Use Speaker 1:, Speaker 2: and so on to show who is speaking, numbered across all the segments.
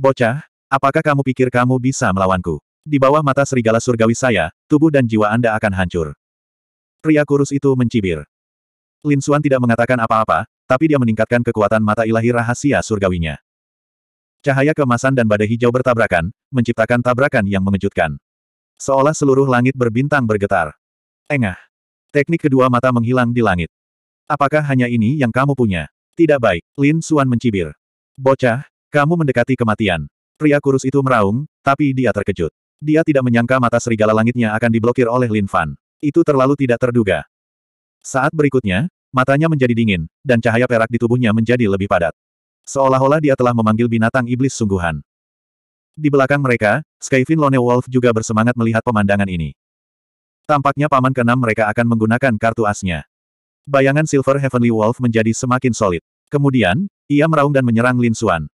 Speaker 1: Bocah, apakah kamu pikir kamu bisa melawanku? Di bawah mata serigala surgawi saya, tubuh dan jiwa Anda akan hancur. Pria kurus itu mencibir. Lin Xuan tidak mengatakan apa-apa, tapi dia meningkatkan kekuatan mata ilahi rahasia surgawinya. Cahaya kemasan dan badai hijau bertabrakan, menciptakan tabrakan yang mengejutkan. Seolah seluruh langit berbintang bergetar. Engah. Teknik kedua mata menghilang di langit. Apakah hanya ini yang kamu punya? Tidak baik, Lin Xuan mencibir. Bocah, kamu mendekati kematian. Pria kurus itu meraung, tapi dia terkejut. Dia tidak menyangka mata serigala langitnya akan diblokir oleh Lin Fan. Itu terlalu tidak terduga. Saat berikutnya, matanya menjadi dingin, dan cahaya perak di tubuhnya menjadi lebih padat. Seolah-olah dia telah memanggil binatang iblis sungguhan. Di belakang mereka, Skyfin Lone Wolf juga bersemangat melihat pemandangan ini. Tampaknya paman keenam mereka akan menggunakan kartu asnya. Bayangan Silver Heavenly Wolf menjadi semakin solid. Kemudian, ia meraung dan menyerang Lin Xuan.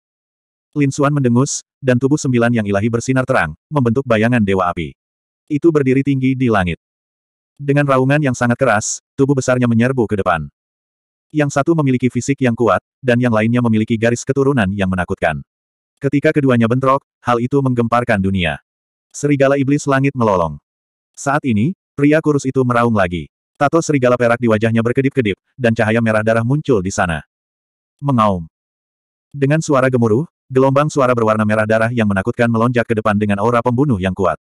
Speaker 1: Lin Suan mendengus, dan tubuh sembilan yang ilahi bersinar terang, membentuk bayangan dewa api. Itu berdiri tinggi di langit. Dengan raungan yang sangat keras, tubuh besarnya menyerbu ke depan. Yang satu memiliki fisik yang kuat, dan yang lainnya memiliki garis keturunan yang menakutkan. Ketika keduanya bentrok, hal itu menggemparkan dunia. Serigala iblis langit melolong. Saat ini, pria kurus itu meraung lagi. Tato serigala perak di wajahnya berkedip-kedip, dan cahaya merah darah muncul di sana. Mengaum. Dengan suara gemuruh, gelombang suara berwarna merah darah yang menakutkan melonjak ke depan dengan aura pembunuh yang kuat.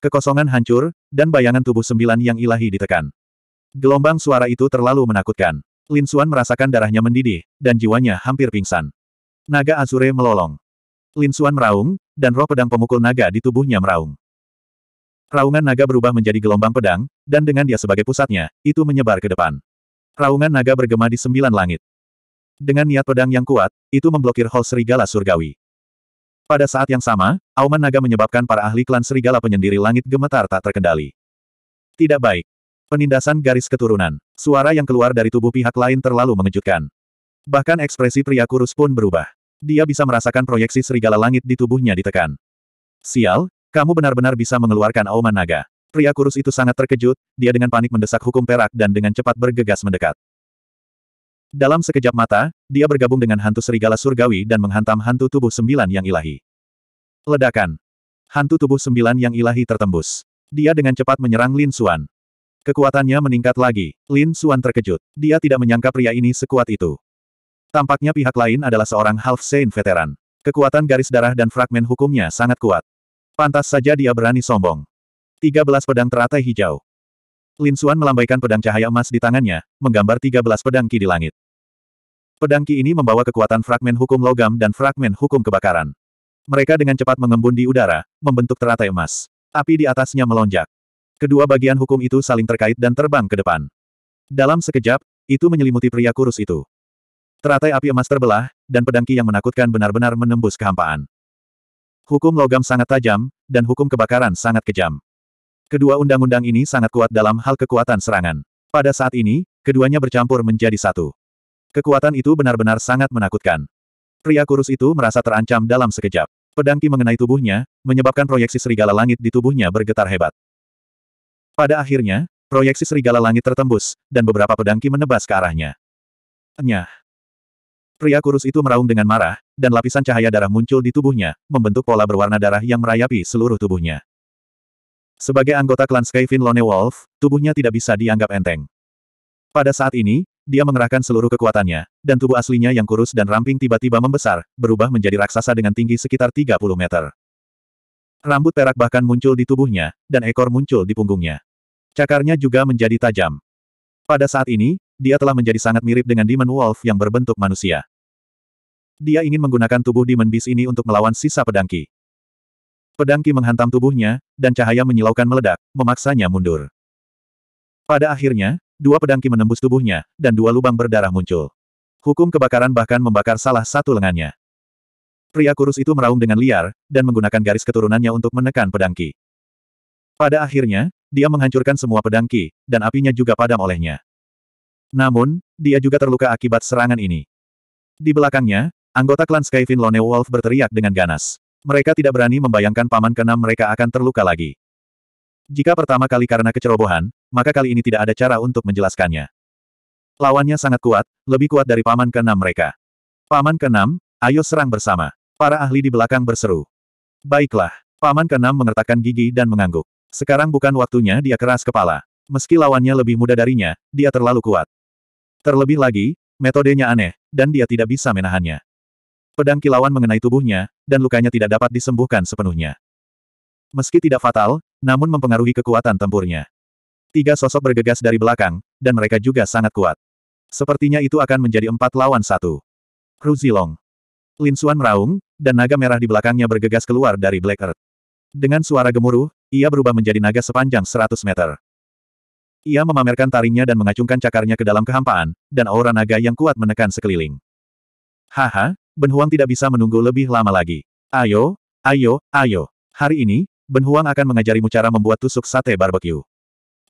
Speaker 1: Kekosongan hancur, dan bayangan tubuh sembilan yang ilahi ditekan. Gelombang suara itu terlalu menakutkan. Lin Xuan merasakan darahnya mendidih, dan jiwanya hampir pingsan. Naga Azure melolong. Lin Xuan meraung, dan roh pedang pemukul naga di tubuhnya meraung. Raungan naga berubah menjadi gelombang pedang, dan dengan dia sebagai pusatnya, itu menyebar ke depan. Raungan naga bergema di sembilan langit. Dengan niat pedang yang kuat, itu memblokir hall serigala surgawi. Pada saat yang sama, auman naga menyebabkan para ahli klan serigala penyendiri langit gemetar tak terkendali. Tidak baik. Penindasan garis keturunan. Suara yang keluar dari tubuh pihak lain terlalu mengejutkan. Bahkan ekspresi pria kurus pun berubah. Dia bisa merasakan proyeksi serigala langit di tubuhnya ditekan. Sial, kamu benar-benar bisa mengeluarkan auman naga. Pria kurus itu sangat terkejut, dia dengan panik mendesak hukum perak dan dengan cepat bergegas mendekat. Dalam sekejap mata, dia bergabung dengan hantu serigala surgawi dan menghantam hantu tubuh sembilan yang ilahi. Ledakan. Hantu tubuh sembilan yang ilahi tertembus. Dia dengan cepat menyerang Lin Xuan. Kekuatannya meningkat lagi. Lin Xuan terkejut. Dia tidak menyangka pria ini sekuat itu. Tampaknya pihak lain adalah seorang half saint veteran. Kekuatan garis darah dan fragmen hukumnya sangat kuat. Pantas saja dia berani sombong. 13 pedang teratai hijau. Lin Xuan melambaikan pedang cahaya emas di tangannya, menggambar 13 pedang ki di langit. Pedang ki ini membawa kekuatan fragmen hukum logam dan fragmen hukum kebakaran. Mereka dengan cepat mengembun di udara, membentuk teratai emas. Api di atasnya melonjak. Kedua bagian hukum itu saling terkait dan terbang ke depan. Dalam sekejap, itu menyelimuti pria kurus itu. Teratai api emas terbelah, dan pedang ki yang menakutkan benar-benar menembus kehampaan. Hukum logam sangat tajam, dan hukum kebakaran sangat kejam. Kedua undang-undang ini sangat kuat dalam hal kekuatan serangan. Pada saat ini, keduanya bercampur menjadi satu. Kekuatan itu benar-benar sangat menakutkan. Pria kurus itu merasa terancam dalam sekejap. Pedangki mengenai tubuhnya, menyebabkan proyeksi serigala langit di tubuhnya bergetar hebat. Pada akhirnya, proyeksi serigala langit tertembus, dan beberapa pedangki menebas ke arahnya. Nyah. Pria kurus itu meraung dengan marah, dan lapisan cahaya darah muncul di tubuhnya, membentuk pola berwarna darah yang merayapi seluruh tubuhnya. Sebagai anggota klan Skyfin Lone Wolf, tubuhnya tidak bisa dianggap enteng. Pada saat ini, dia mengerahkan seluruh kekuatannya, dan tubuh aslinya yang kurus dan ramping tiba-tiba membesar, berubah menjadi raksasa dengan tinggi sekitar 30 meter. Rambut perak bahkan muncul di tubuhnya, dan ekor muncul di punggungnya. Cakarnya juga menjadi tajam. Pada saat ini, dia telah menjadi sangat mirip dengan Demon Wolf yang berbentuk manusia. Dia ingin menggunakan tubuh Demon Beast ini untuk melawan sisa pedangki. Pedang Ki menghantam tubuhnya, dan cahaya menyilaukan meledak, memaksanya mundur. Pada akhirnya, dua pedang Ki menembus tubuhnya, dan dua lubang berdarah muncul. Hukum kebakaran bahkan membakar salah satu lengannya. Pria kurus itu meraung dengan liar, dan menggunakan garis keturunannya untuk menekan pedang Ki. Pada akhirnya, dia menghancurkan semua pedang Ki, dan apinya juga padam olehnya. Namun, dia juga terluka akibat serangan ini. Di belakangnya, anggota klan Skyfin Lone Wolf berteriak dengan ganas. Mereka tidak berani membayangkan paman keenam mereka akan terluka lagi. Jika pertama kali karena kecerobohan, maka kali ini tidak ada cara untuk menjelaskannya. Lawannya sangat kuat, lebih kuat dari paman keenam mereka. Paman keenam, ayo serang bersama. Para ahli di belakang berseru. Baiklah, paman keenam mengertakkan gigi dan mengangguk. Sekarang bukan waktunya dia keras kepala. Meski lawannya lebih muda darinya, dia terlalu kuat. Terlebih lagi, metodenya aneh, dan dia tidak bisa menahannya. Pedang kilauan mengenai tubuhnya, dan lukanya tidak dapat disembuhkan sepenuhnya. Meski tidak fatal, namun mempengaruhi kekuatan tempurnya. Tiga sosok bergegas dari belakang, dan mereka juga sangat kuat. Sepertinya itu akan menjadi empat lawan satu. Zilong, Lin Xuan meraung, dan naga merah di belakangnya bergegas keluar dari Black Earth. Dengan suara gemuruh, ia berubah menjadi naga sepanjang seratus meter. Ia memamerkan taringnya dan mengacungkan cakarnya ke dalam kehampaan, dan aura naga yang kuat menekan sekeliling. Haha, Ben tidak bisa menunggu lebih lama lagi. Ayo, ayo, ayo. Hari ini, Ben akan mengajarimu cara membuat tusuk sate barbeque.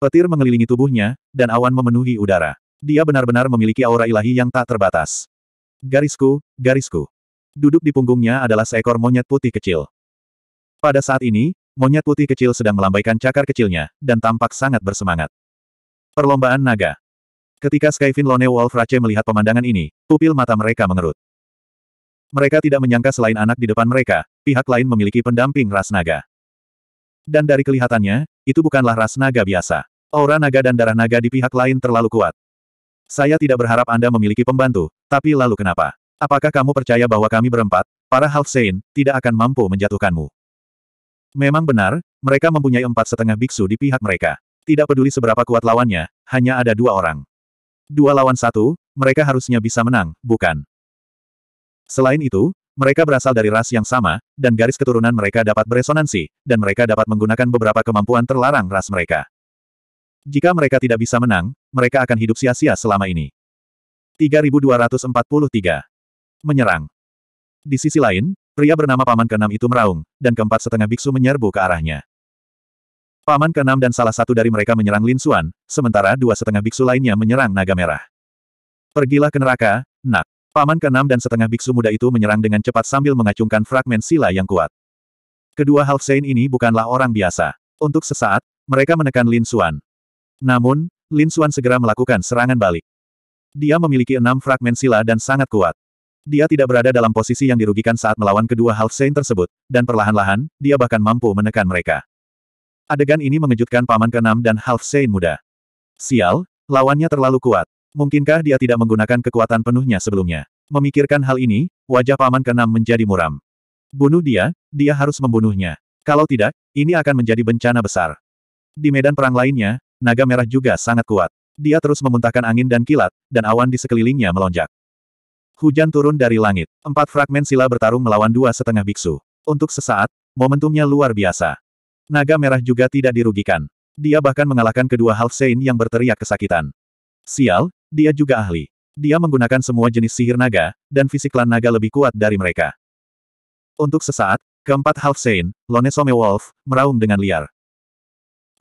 Speaker 1: Petir mengelilingi tubuhnya, dan awan memenuhi udara. Dia benar-benar memiliki aura ilahi yang tak terbatas. Garisku, garisku. Duduk di punggungnya adalah seekor monyet putih kecil. Pada saat ini, monyet putih kecil sedang melambaikan cakar kecilnya, dan tampak sangat bersemangat. Perlombaan naga. Ketika Skyfin Lone Wolf Rache melihat pemandangan ini, pupil mata mereka mengerut. Mereka tidak menyangka selain anak di depan mereka, pihak lain memiliki pendamping ras naga. Dan dari kelihatannya, itu bukanlah ras naga biasa. Aura naga dan darah naga di pihak lain terlalu kuat. Saya tidak berharap Anda memiliki pembantu, tapi lalu kenapa? Apakah kamu percaya bahwa kami berempat, para Half Saint, tidak akan mampu menjatuhkanmu? Memang benar, mereka mempunyai empat setengah biksu di pihak mereka. Tidak peduli seberapa kuat lawannya, hanya ada dua orang. Dua lawan satu, mereka harusnya bisa menang, bukan? Selain itu, mereka berasal dari ras yang sama, dan garis keturunan mereka dapat beresonansi, dan mereka dapat menggunakan beberapa kemampuan terlarang ras mereka. Jika mereka tidak bisa menang, mereka akan hidup sia-sia selama ini. 3243. Menyerang. Di sisi lain, pria bernama Paman ke-6 itu meraung, dan keempat setengah biksu menyerbu ke arahnya. Paman ke-6 dan salah satu dari mereka menyerang Lin Xuan, sementara dua setengah biksu lainnya menyerang Naga Merah. Pergilah ke neraka, nak. Paman keenam dan setengah biksu muda itu menyerang dengan cepat sambil mengacungkan fragmen sila yang kuat. Kedua Half Saint ini bukanlah orang biasa. Untuk sesaat, mereka menekan Lin Xuan. Namun, Lin Xuan segera melakukan serangan balik. Dia memiliki enam fragmen sila dan sangat kuat. Dia tidak berada dalam posisi yang dirugikan saat melawan kedua Half Saint tersebut, dan perlahan-lahan, dia bahkan mampu menekan mereka. Adegan ini mengejutkan Paman keenam dan Half Saint muda. Sial, lawannya terlalu kuat. Mungkinkah dia tidak menggunakan kekuatan penuhnya sebelumnya? Memikirkan hal ini, wajah paman keenam menjadi muram. Bunuh dia, dia harus membunuhnya. Kalau tidak, ini akan menjadi bencana besar. Di medan perang lainnya, naga merah juga sangat kuat. Dia terus memuntahkan angin dan kilat, dan awan di sekelilingnya melonjak. Hujan turun dari langit. Empat fragmen sila bertarung melawan dua setengah biksu. Untuk sesaat, momentumnya luar biasa. Naga merah juga tidak dirugikan. Dia bahkan mengalahkan kedua Half sein yang berteriak kesakitan. Sial, dia juga ahli. Dia menggunakan semua jenis sihir naga, dan fisik klan naga lebih kuat dari mereka. Untuk sesaat, keempat Half Saint, Lonesome Wolf, meraung dengan liar.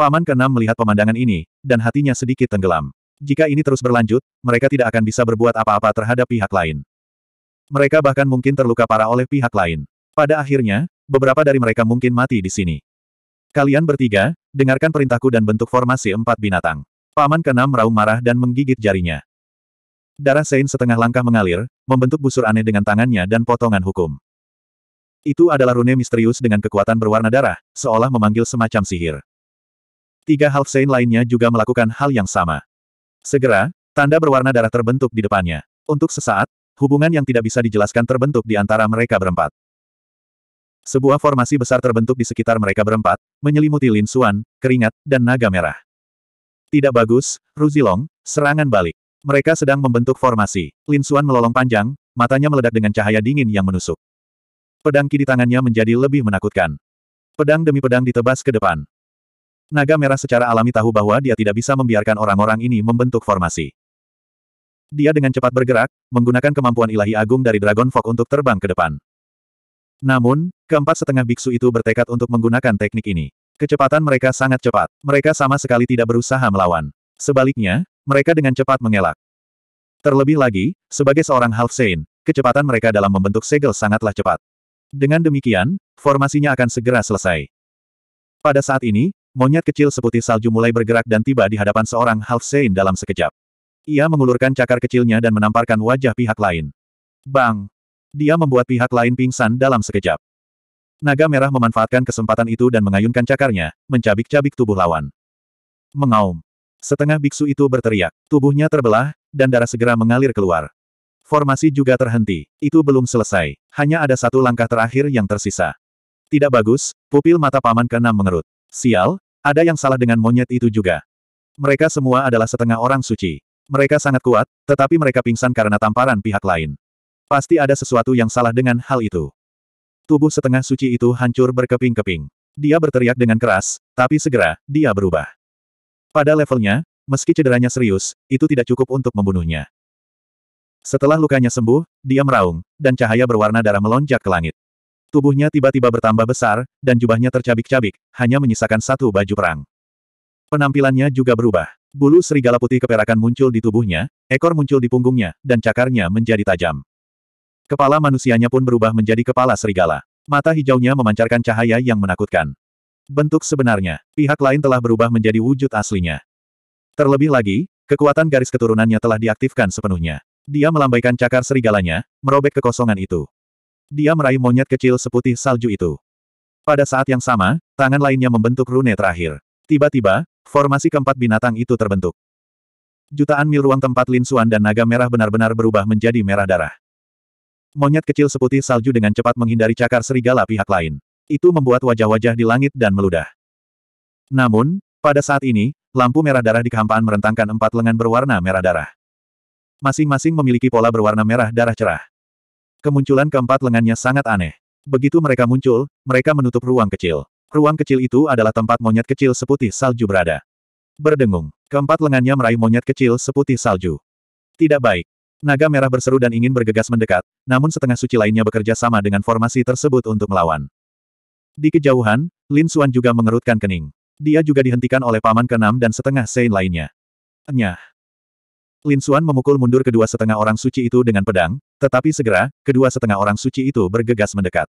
Speaker 1: Paman keenam melihat pemandangan ini, dan hatinya sedikit tenggelam. Jika ini terus berlanjut, mereka tidak akan bisa berbuat apa-apa terhadap pihak lain. Mereka bahkan mungkin terluka parah oleh pihak lain. Pada akhirnya, beberapa dari mereka mungkin mati di sini. Kalian bertiga, dengarkan perintahku dan bentuk formasi empat binatang. Paman keenam meraung marah dan menggigit jarinya. Darah Sein setengah langkah mengalir, membentuk busur aneh dengan tangannya dan potongan hukum. Itu adalah rune misterius dengan kekuatan berwarna darah, seolah memanggil semacam sihir. Tiga half Sein lainnya juga melakukan hal yang sama. Segera, tanda berwarna darah terbentuk di depannya. Untuk sesaat, hubungan yang tidak bisa dijelaskan terbentuk di antara mereka berempat. Sebuah formasi besar terbentuk di sekitar mereka berempat, menyelimuti Lin Suan, keringat, dan naga merah. Tidak bagus, Ruzilong, serangan balik. Mereka sedang membentuk formasi. Lin Suan melolong panjang, matanya meledak dengan cahaya dingin yang menusuk. Pedang ki tangannya menjadi lebih menakutkan. Pedang demi pedang ditebas ke depan. Naga merah secara alami tahu bahwa dia tidak bisa membiarkan orang-orang ini membentuk formasi. Dia dengan cepat bergerak, menggunakan kemampuan ilahi agung dari Dragon Fog untuk terbang ke depan. Namun, keempat setengah biksu itu bertekad untuk menggunakan teknik ini. Kecepatan mereka sangat cepat. Mereka sama sekali tidak berusaha melawan. Sebaliknya, mereka dengan cepat mengelak. Terlebih lagi, sebagai seorang half saint, kecepatan mereka dalam membentuk segel sangatlah cepat. Dengan demikian, formasinya akan segera selesai. Pada saat ini, monyet kecil seputih salju mulai bergerak dan tiba di hadapan seorang half saint dalam sekejap. Ia mengulurkan cakar kecilnya dan menamparkan wajah pihak lain. Bang! Dia membuat pihak lain pingsan dalam sekejap. Naga merah memanfaatkan kesempatan itu dan mengayunkan cakarnya, mencabik-cabik tubuh lawan. Mengaum. Setengah biksu itu berteriak, tubuhnya terbelah, dan darah segera mengalir keluar. Formasi juga terhenti, itu belum selesai, hanya ada satu langkah terakhir yang tersisa. Tidak bagus, pupil mata paman keenam mengerut. Sial, ada yang salah dengan monyet itu juga. Mereka semua adalah setengah orang suci. Mereka sangat kuat, tetapi mereka pingsan karena tamparan pihak lain. Pasti ada sesuatu yang salah dengan hal itu. Tubuh setengah suci itu hancur berkeping-keping. Dia berteriak dengan keras, tapi segera, dia berubah. Pada levelnya, meski cederanya serius, itu tidak cukup untuk membunuhnya. Setelah lukanya sembuh, dia meraung, dan cahaya berwarna darah melonjak ke langit. Tubuhnya tiba-tiba bertambah besar, dan jubahnya tercabik-cabik, hanya menyisakan satu baju perang. Penampilannya juga berubah. Bulu serigala putih keperakan muncul di tubuhnya, ekor muncul di punggungnya, dan cakarnya menjadi tajam. Kepala manusianya pun berubah menjadi kepala serigala. Mata hijaunya memancarkan cahaya yang menakutkan. Bentuk sebenarnya, pihak lain telah berubah menjadi wujud aslinya. Terlebih lagi, kekuatan garis keturunannya telah diaktifkan sepenuhnya. Dia melambaikan cakar serigalanya, merobek kekosongan itu. Dia meraih monyet kecil seputih salju itu. Pada saat yang sama, tangan lainnya membentuk rune terakhir. Tiba-tiba, formasi keempat binatang itu terbentuk. Jutaan mil ruang tempat Lin Suan dan naga merah benar-benar berubah menjadi merah darah. Monyet kecil seputih salju dengan cepat menghindari cakar serigala pihak lain. Itu membuat wajah-wajah di langit dan meludah. Namun, pada saat ini, lampu merah darah di kehampaan merentangkan empat lengan berwarna merah darah. Masing-masing memiliki pola berwarna merah darah cerah. Kemunculan keempat lengannya sangat aneh. Begitu mereka muncul, mereka menutup ruang kecil. Ruang kecil itu adalah tempat monyet kecil seputih salju berada. Berdengung, keempat lengannya meraih monyet kecil seputih salju. Tidak baik. Naga merah berseru dan ingin bergegas mendekat, namun setengah suci lainnya bekerja sama dengan formasi tersebut untuk melawan. Di kejauhan, Lin Xuan juga mengerutkan kening. Dia juga dihentikan oleh paman keenam dan setengah sein lainnya. Nyah. Lin Xuan memukul mundur kedua setengah orang suci itu dengan pedang, tetapi segera, kedua setengah orang suci itu bergegas mendekat.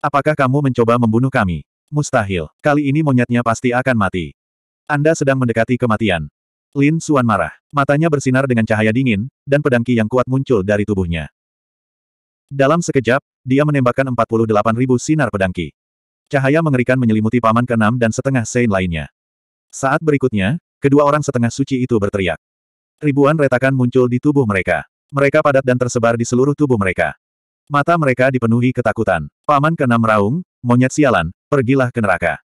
Speaker 1: Apakah kamu mencoba membunuh kami? Mustahil. Kali ini monyetnya pasti akan mati. Anda sedang mendekati kematian. Lin Suan marah. Matanya bersinar dengan cahaya dingin, dan pedangki yang kuat muncul dari tubuhnya. Dalam sekejap, dia menembakkan 48 ribu sinar pedangki. Cahaya mengerikan menyelimuti paman keenam dan setengah sein lainnya. Saat berikutnya, kedua orang setengah suci itu berteriak. Ribuan retakan muncul di tubuh mereka. Mereka padat dan tersebar di seluruh tubuh mereka. Mata mereka dipenuhi ketakutan. Paman keenam meraung, monyet sialan, pergilah ke neraka.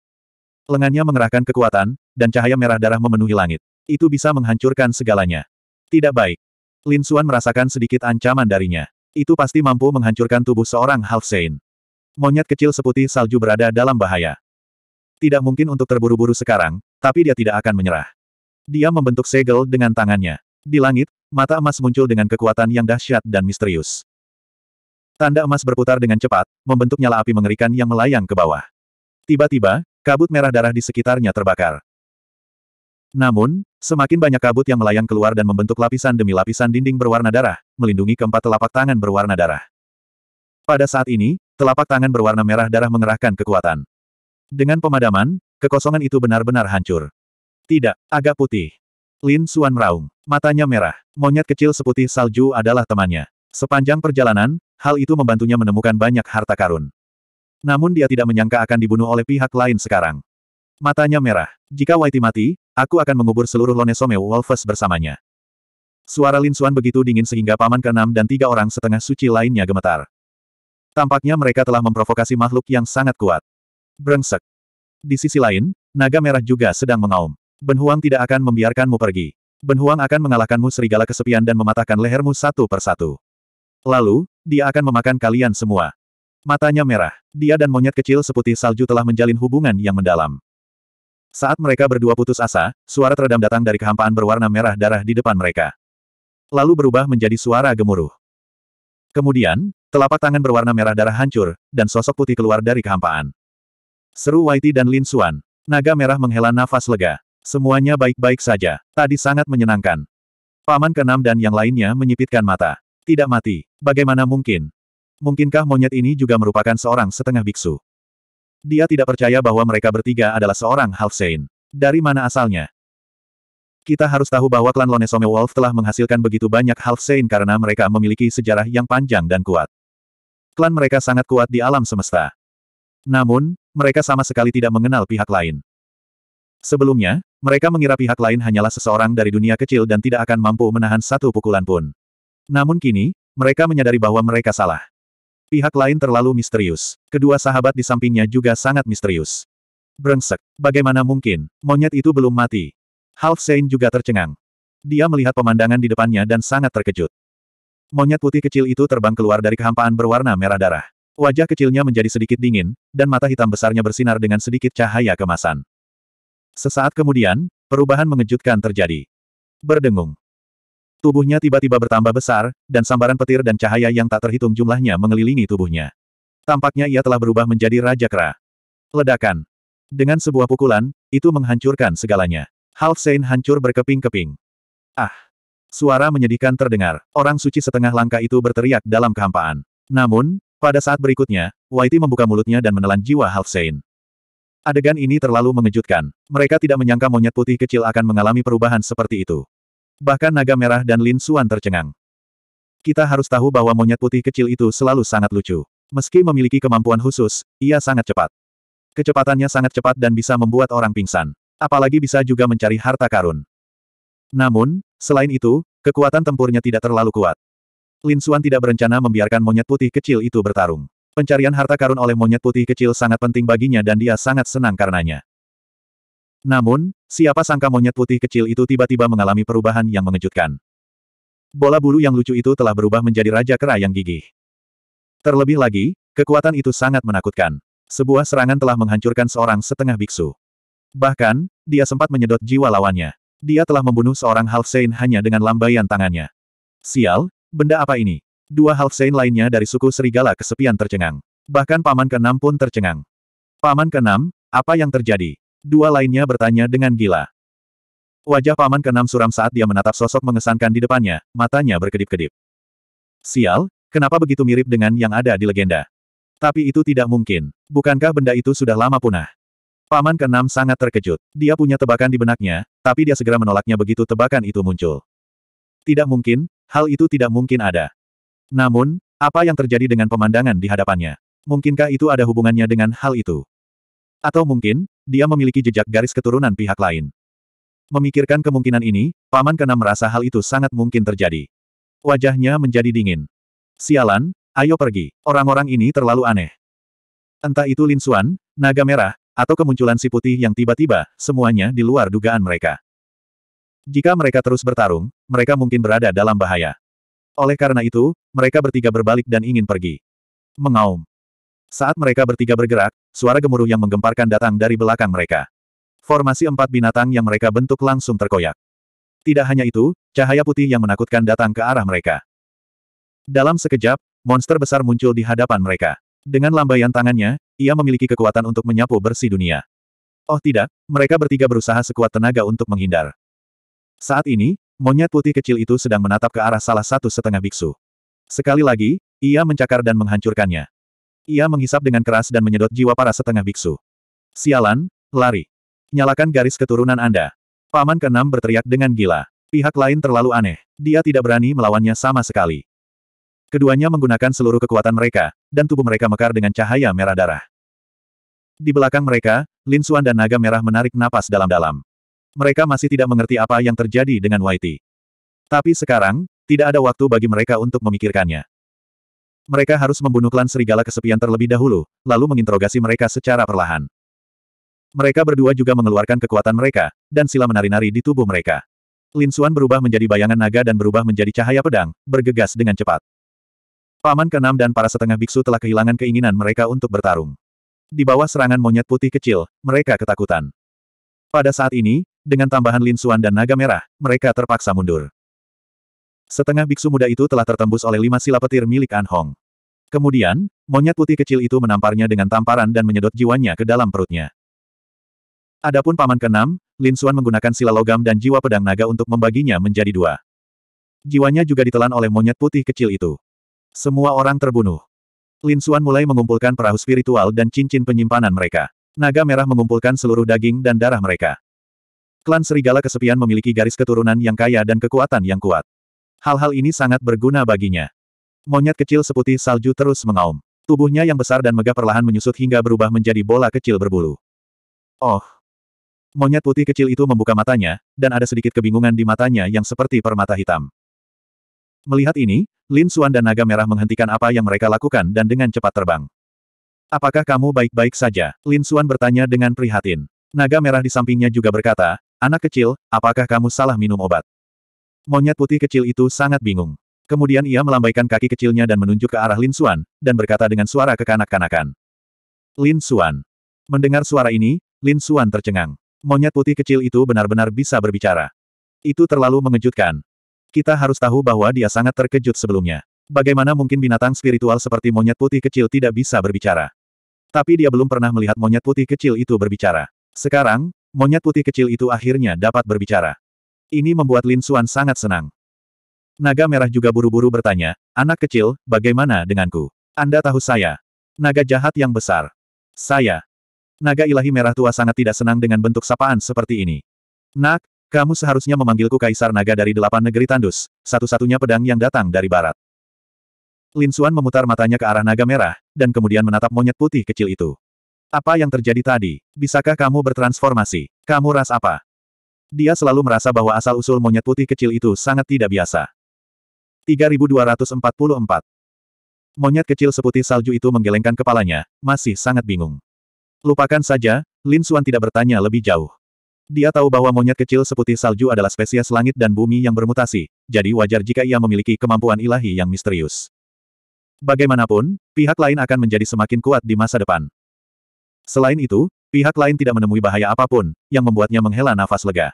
Speaker 1: Lengannya mengerahkan kekuatan, dan cahaya merah darah memenuhi langit. Itu bisa menghancurkan segalanya. Tidak baik. Lin Suan merasakan sedikit ancaman darinya. Itu pasti mampu menghancurkan tubuh seorang Half Saint. Monyet kecil seputih salju berada dalam bahaya. Tidak mungkin untuk terburu-buru sekarang, tapi dia tidak akan menyerah. Dia membentuk segel dengan tangannya. Di langit, mata emas muncul dengan kekuatan yang dahsyat dan misterius. Tanda emas berputar dengan cepat, membentuk nyala api mengerikan yang melayang ke bawah. Tiba-tiba, kabut merah darah di sekitarnya terbakar. Namun, Semakin banyak kabut yang melayang keluar dan membentuk lapisan demi lapisan dinding berwarna darah, melindungi keempat telapak tangan berwarna darah. Pada saat ini, telapak tangan berwarna merah darah mengerahkan kekuatan. Dengan pemadaman, kekosongan itu benar-benar hancur. Tidak, agak putih. Lin Suan meraung. Matanya merah. Monyet kecil seputih salju adalah temannya. Sepanjang perjalanan, hal itu membantunya menemukan banyak harta karun. Namun dia tidak menyangka akan dibunuh oleh pihak lain sekarang. Matanya merah. Jika Whitey mati, Aku akan mengubur seluruh Lonesome Wolves bersamanya. Suara Lin Xuan begitu dingin sehingga paman keenam dan tiga orang setengah suci lainnya gemetar. Tampaknya mereka telah memprovokasi makhluk yang sangat kuat. Brengsek. Di sisi lain, naga merah juga sedang mengaum. Ben Huang tidak akan membiarkanmu pergi. Ben Huang akan mengalahkanmu serigala kesepian dan mematahkan lehermu satu persatu. Lalu, dia akan memakan kalian semua. Matanya merah. Dia dan monyet kecil seputih salju telah menjalin hubungan yang mendalam. Saat mereka berdua putus asa, suara teredam datang dari kehampaan berwarna merah darah di depan mereka. Lalu berubah menjadi suara gemuruh. Kemudian, telapak tangan berwarna merah darah hancur, dan sosok putih keluar dari kehampaan. Seru Waiti dan Lin Suan. Naga merah menghela nafas lega. Semuanya baik-baik saja. Tadi sangat menyenangkan. Paman keenam dan yang lainnya menyipitkan mata. Tidak mati. Bagaimana mungkin? Mungkinkah monyet ini juga merupakan seorang setengah biksu? Dia tidak percaya bahwa mereka bertiga adalah seorang Halfsein. Dari mana asalnya? Kita harus tahu bahwa klan Lonesome Wolf telah menghasilkan begitu banyak Halfsein karena mereka memiliki sejarah yang panjang dan kuat. Klan mereka sangat kuat di alam semesta. Namun, mereka sama sekali tidak mengenal pihak lain. Sebelumnya, mereka mengira pihak lain hanyalah seseorang dari dunia kecil dan tidak akan mampu menahan satu pukulan pun. Namun kini, mereka menyadari bahwa mereka salah. Pihak lain terlalu misterius. Kedua sahabat di sampingnya juga sangat misterius. Brengsek, bagaimana mungkin, monyet itu belum mati. Half Sein juga tercengang. Dia melihat pemandangan di depannya dan sangat terkejut. Monyet putih kecil itu terbang keluar dari kehampaan berwarna merah darah. Wajah kecilnya menjadi sedikit dingin, dan mata hitam besarnya bersinar dengan sedikit cahaya kemasan. Sesaat kemudian, perubahan mengejutkan terjadi. Berdengung, Tubuhnya tiba-tiba bertambah besar, dan sambaran petir dan cahaya yang tak terhitung jumlahnya mengelilingi tubuhnya. Tampaknya ia telah berubah menjadi Raja Kera. Ledakan. Dengan sebuah pukulan, itu menghancurkan segalanya. Half Sein hancur berkeping-keping. Ah! Suara menyedihkan terdengar. Orang suci setengah langkah itu berteriak dalam kehampaan. Namun, pada saat berikutnya, Whitey membuka mulutnya dan menelan jiwa Half Sein. Adegan ini terlalu mengejutkan. Mereka tidak menyangka monyet putih kecil akan mengalami perubahan seperti itu. Bahkan naga merah dan Lin Suan tercengang. Kita harus tahu bahwa monyet putih kecil itu selalu sangat lucu. Meski memiliki kemampuan khusus, ia sangat cepat. Kecepatannya sangat cepat dan bisa membuat orang pingsan. Apalagi bisa juga mencari harta karun. Namun, selain itu, kekuatan tempurnya tidak terlalu kuat. Lin Suan tidak berencana membiarkan monyet putih kecil itu bertarung. Pencarian harta karun oleh monyet putih kecil sangat penting baginya dan dia sangat senang karenanya. Namun, siapa sangka monyet putih kecil itu tiba-tiba mengalami perubahan yang mengejutkan. Bola bulu yang lucu itu telah berubah menjadi Raja Kera yang gigih. Terlebih lagi, kekuatan itu sangat menakutkan. Sebuah serangan telah menghancurkan seorang setengah biksu. Bahkan, dia sempat menyedot jiwa lawannya. Dia telah membunuh seorang Half Saint hanya dengan lambaian tangannya. Sial, benda apa ini? Dua Half Saint lainnya dari suku serigala kesepian tercengang. Bahkan paman keenam pun tercengang. Paman keenam, apa yang terjadi? Dua lainnya bertanya dengan gila. Wajah paman keenam suram saat dia menatap sosok mengesankan di depannya, matanya berkedip-kedip. Sial, kenapa begitu mirip dengan yang ada di legenda? Tapi itu tidak mungkin. Bukankah benda itu sudah lama punah? Paman keenam sangat terkejut. Dia punya tebakan di benaknya, tapi dia segera menolaknya begitu tebakan itu muncul. Tidak mungkin, hal itu tidak mungkin ada. Namun, apa yang terjadi dengan pemandangan di hadapannya? Mungkinkah itu ada hubungannya dengan hal itu? Atau mungkin, dia memiliki jejak garis keturunan pihak lain. Memikirkan kemungkinan ini, Paman Kena merasa hal itu sangat mungkin terjadi. Wajahnya menjadi dingin. Sialan, ayo pergi. Orang-orang ini terlalu aneh. Entah itu Lin Xuan, naga merah, atau kemunculan si putih yang tiba-tiba, semuanya di luar dugaan mereka. Jika mereka terus bertarung, mereka mungkin berada dalam bahaya. Oleh karena itu, mereka bertiga berbalik dan ingin pergi. Mengaum. Saat mereka bertiga bergerak, suara gemuruh yang menggemparkan datang dari belakang mereka. Formasi empat binatang yang mereka bentuk langsung terkoyak. Tidak hanya itu, cahaya putih yang menakutkan datang ke arah mereka. Dalam sekejap, monster besar muncul di hadapan mereka. Dengan lambaian tangannya, ia memiliki kekuatan untuk menyapu bersih dunia. Oh tidak, mereka bertiga berusaha sekuat tenaga untuk menghindar. Saat ini, monyet putih kecil itu sedang menatap ke arah salah satu setengah biksu. Sekali lagi, ia mencakar dan menghancurkannya. Ia menghisap dengan keras dan menyedot jiwa para setengah biksu. Sialan, lari. Nyalakan garis keturunan Anda. Paman keenam berteriak dengan gila. Pihak lain terlalu aneh. Dia tidak berani melawannya sama sekali. Keduanya menggunakan seluruh kekuatan mereka, dan tubuh mereka mekar dengan cahaya merah darah. Di belakang mereka, Lin Xuan dan naga merah menarik napas dalam-dalam. Mereka masih tidak mengerti apa yang terjadi dengan Whitey. Tapi sekarang, tidak ada waktu bagi mereka untuk memikirkannya. Mereka harus membunuh klan serigala kesepian terlebih dahulu, lalu menginterogasi mereka secara perlahan. Mereka berdua juga mengeluarkan kekuatan mereka, dan sila menari-nari di tubuh mereka. Lin Xuan berubah menjadi bayangan naga dan berubah menjadi cahaya pedang, bergegas dengan cepat. Paman keenam dan para setengah biksu telah kehilangan keinginan mereka untuk bertarung. Di bawah serangan monyet putih kecil, mereka ketakutan. Pada saat ini, dengan tambahan Lin Xuan dan naga merah, mereka terpaksa mundur. Setengah biksu muda itu telah tertembus oleh lima sila petir milik An Hong. Kemudian, monyet putih kecil itu menamparnya dengan tamparan dan menyedot jiwanya ke dalam perutnya. Adapun paman keenam, Lin Xuan menggunakan sila logam dan jiwa pedang naga untuk membaginya menjadi dua. Jiwanya juga ditelan oleh monyet putih kecil itu. Semua orang terbunuh. Lin Xuan mulai mengumpulkan perahu spiritual dan cincin penyimpanan mereka. Naga merah mengumpulkan seluruh daging dan darah mereka. Klan Serigala Kesepian memiliki garis keturunan yang kaya dan kekuatan yang kuat. Hal-hal ini sangat berguna baginya. Monyet kecil seputih salju terus mengaum. Tubuhnya yang besar dan megah perlahan menyusut hingga berubah menjadi bola kecil berbulu. Oh! Monyet putih kecil itu membuka matanya, dan ada sedikit kebingungan di matanya yang seperti permata hitam. Melihat ini, Lin Suan dan naga merah menghentikan apa yang mereka lakukan dan dengan cepat terbang. Apakah kamu baik-baik saja? Lin Suan bertanya dengan prihatin. Naga merah di sampingnya juga berkata, anak kecil, apakah kamu salah minum obat? Monyet putih kecil itu sangat bingung. Kemudian ia melambaikan kaki kecilnya dan menunjuk ke arah Lin Xuan, dan berkata dengan suara kekanak-kanakan. Lin Xuan. Mendengar suara ini, Lin Xuan tercengang. Monyet putih kecil itu benar-benar bisa berbicara. Itu terlalu mengejutkan. Kita harus tahu bahwa dia sangat terkejut sebelumnya. Bagaimana mungkin binatang spiritual seperti monyet putih kecil tidak bisa berbicara? Tapi dia belum pernah melihat monyet putih kecil itu berbicara. Sekarang, monyet putih kecil itu akhirnya dapat berbicara. Ini membuat Lin Suan sangat senang. Naga merah juga buru-buru bertanya, anak kecil, bagaimana denganku? Anda tahu saya. Naga jahat yang besar. Saya. Naga ilahi merah tua sangat tidak senang dengan bentuk sapaan seperti ini. Nak, kamu seharusnya memanggilku Kaisar Naga dari delapan negeri tandus, satu-satunya pedang yang datang dari barat. Lin Suan memutar matanya ke arah naga merah, dan kemudian menatap monyet putih kecil itu. Apa yang terjadi tadi? Bisakah kamu bertransformasi? Kamu ras apa? Dia selalu merasa bahwa asal-usul monyet putih kecil itu sangat tidak biasa. 3244 Monyet kecil seputih salju itu menggelengkan kepalanya, masih sangat bingung. Lupakan saja, Lin Xuan tidak bertanya lebih jauh. Dia tahu bahwa monyet kecil seputih salju adalah spesies langit dan bumi yang bermutasi, jadi wajar jika ia memiliki kemampuan ilahi yang misterius. Bagaimanapun, pihak lain akan menjadi semakin kuat di masa depan. Selain itu, pihak lain tidak menemui bahaya apapun, yang membuatnya menghela nafas lega.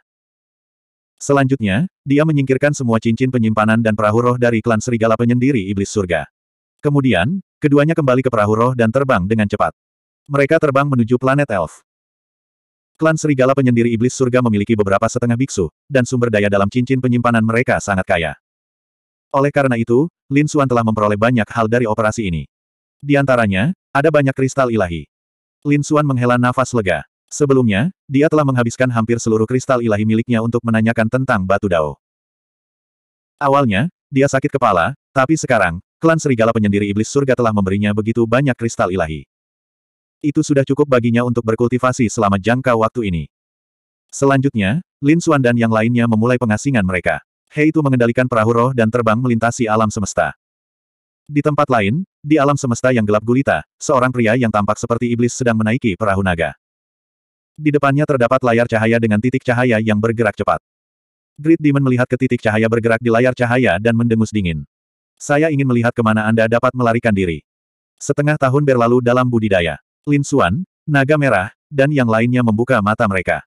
Speaker 1: Selanjutnya, dia menyingkirkan semua cincin penyimpanan dan perahu roh dari klan serigala penyendiri iblis surga. Kemudian, keduanya kembali ke perahu roh dan terbang dengan cepat. Mereka terbang menuju planet elf. Klan serigala penyendiri iblis surga memiliki beberapa setengah biksu, dan sumber daya dalam cincin penyimpanan mereka sangat kaya. Oleh karena itu, Lin Xuan telah memperoleh banyak hal dari operasi ini. Di antaranya, ada banyak kristal ilahi. Lin Xuan menghela nafas lega. Sebelumnya, dia telah menghabiskan hampir seluruh kristal ilahi miliknya untuk menanyakan tentang batu dao. Awalnya, dia sakit kepala, tapi sekarang, klan serigala penyendiri iblis surga telah memberinya begitu banyak kristal ilahi. Itu sudah cukup baginya untuk berkultivasi selama jangka waktu ini. Selanjutnya, Lin Xuan dan yang lainnya memulai pengasingan mereka. Hei itu mengendalikan perahu roh dan terbang melintasi alam semesta. Di tempat lain, di alam semesta yang gelap gulita, seorang pria yang tampak seperti iblis sedang menaiki perahu naga. Di depannya terdapat layar cahaya dengan titik cahaya yang bergerak cepat. Great Demon melihat ke titik cahaya bergerak di layar cahaya dan mendengus dingin. Saya ingin melihat kemana Anda dapat melarikan diri. Setengah tahun berlalu dalam budidaya. Lin Xuan, Naga Merah, dan yang lainnya membuka mata mereka.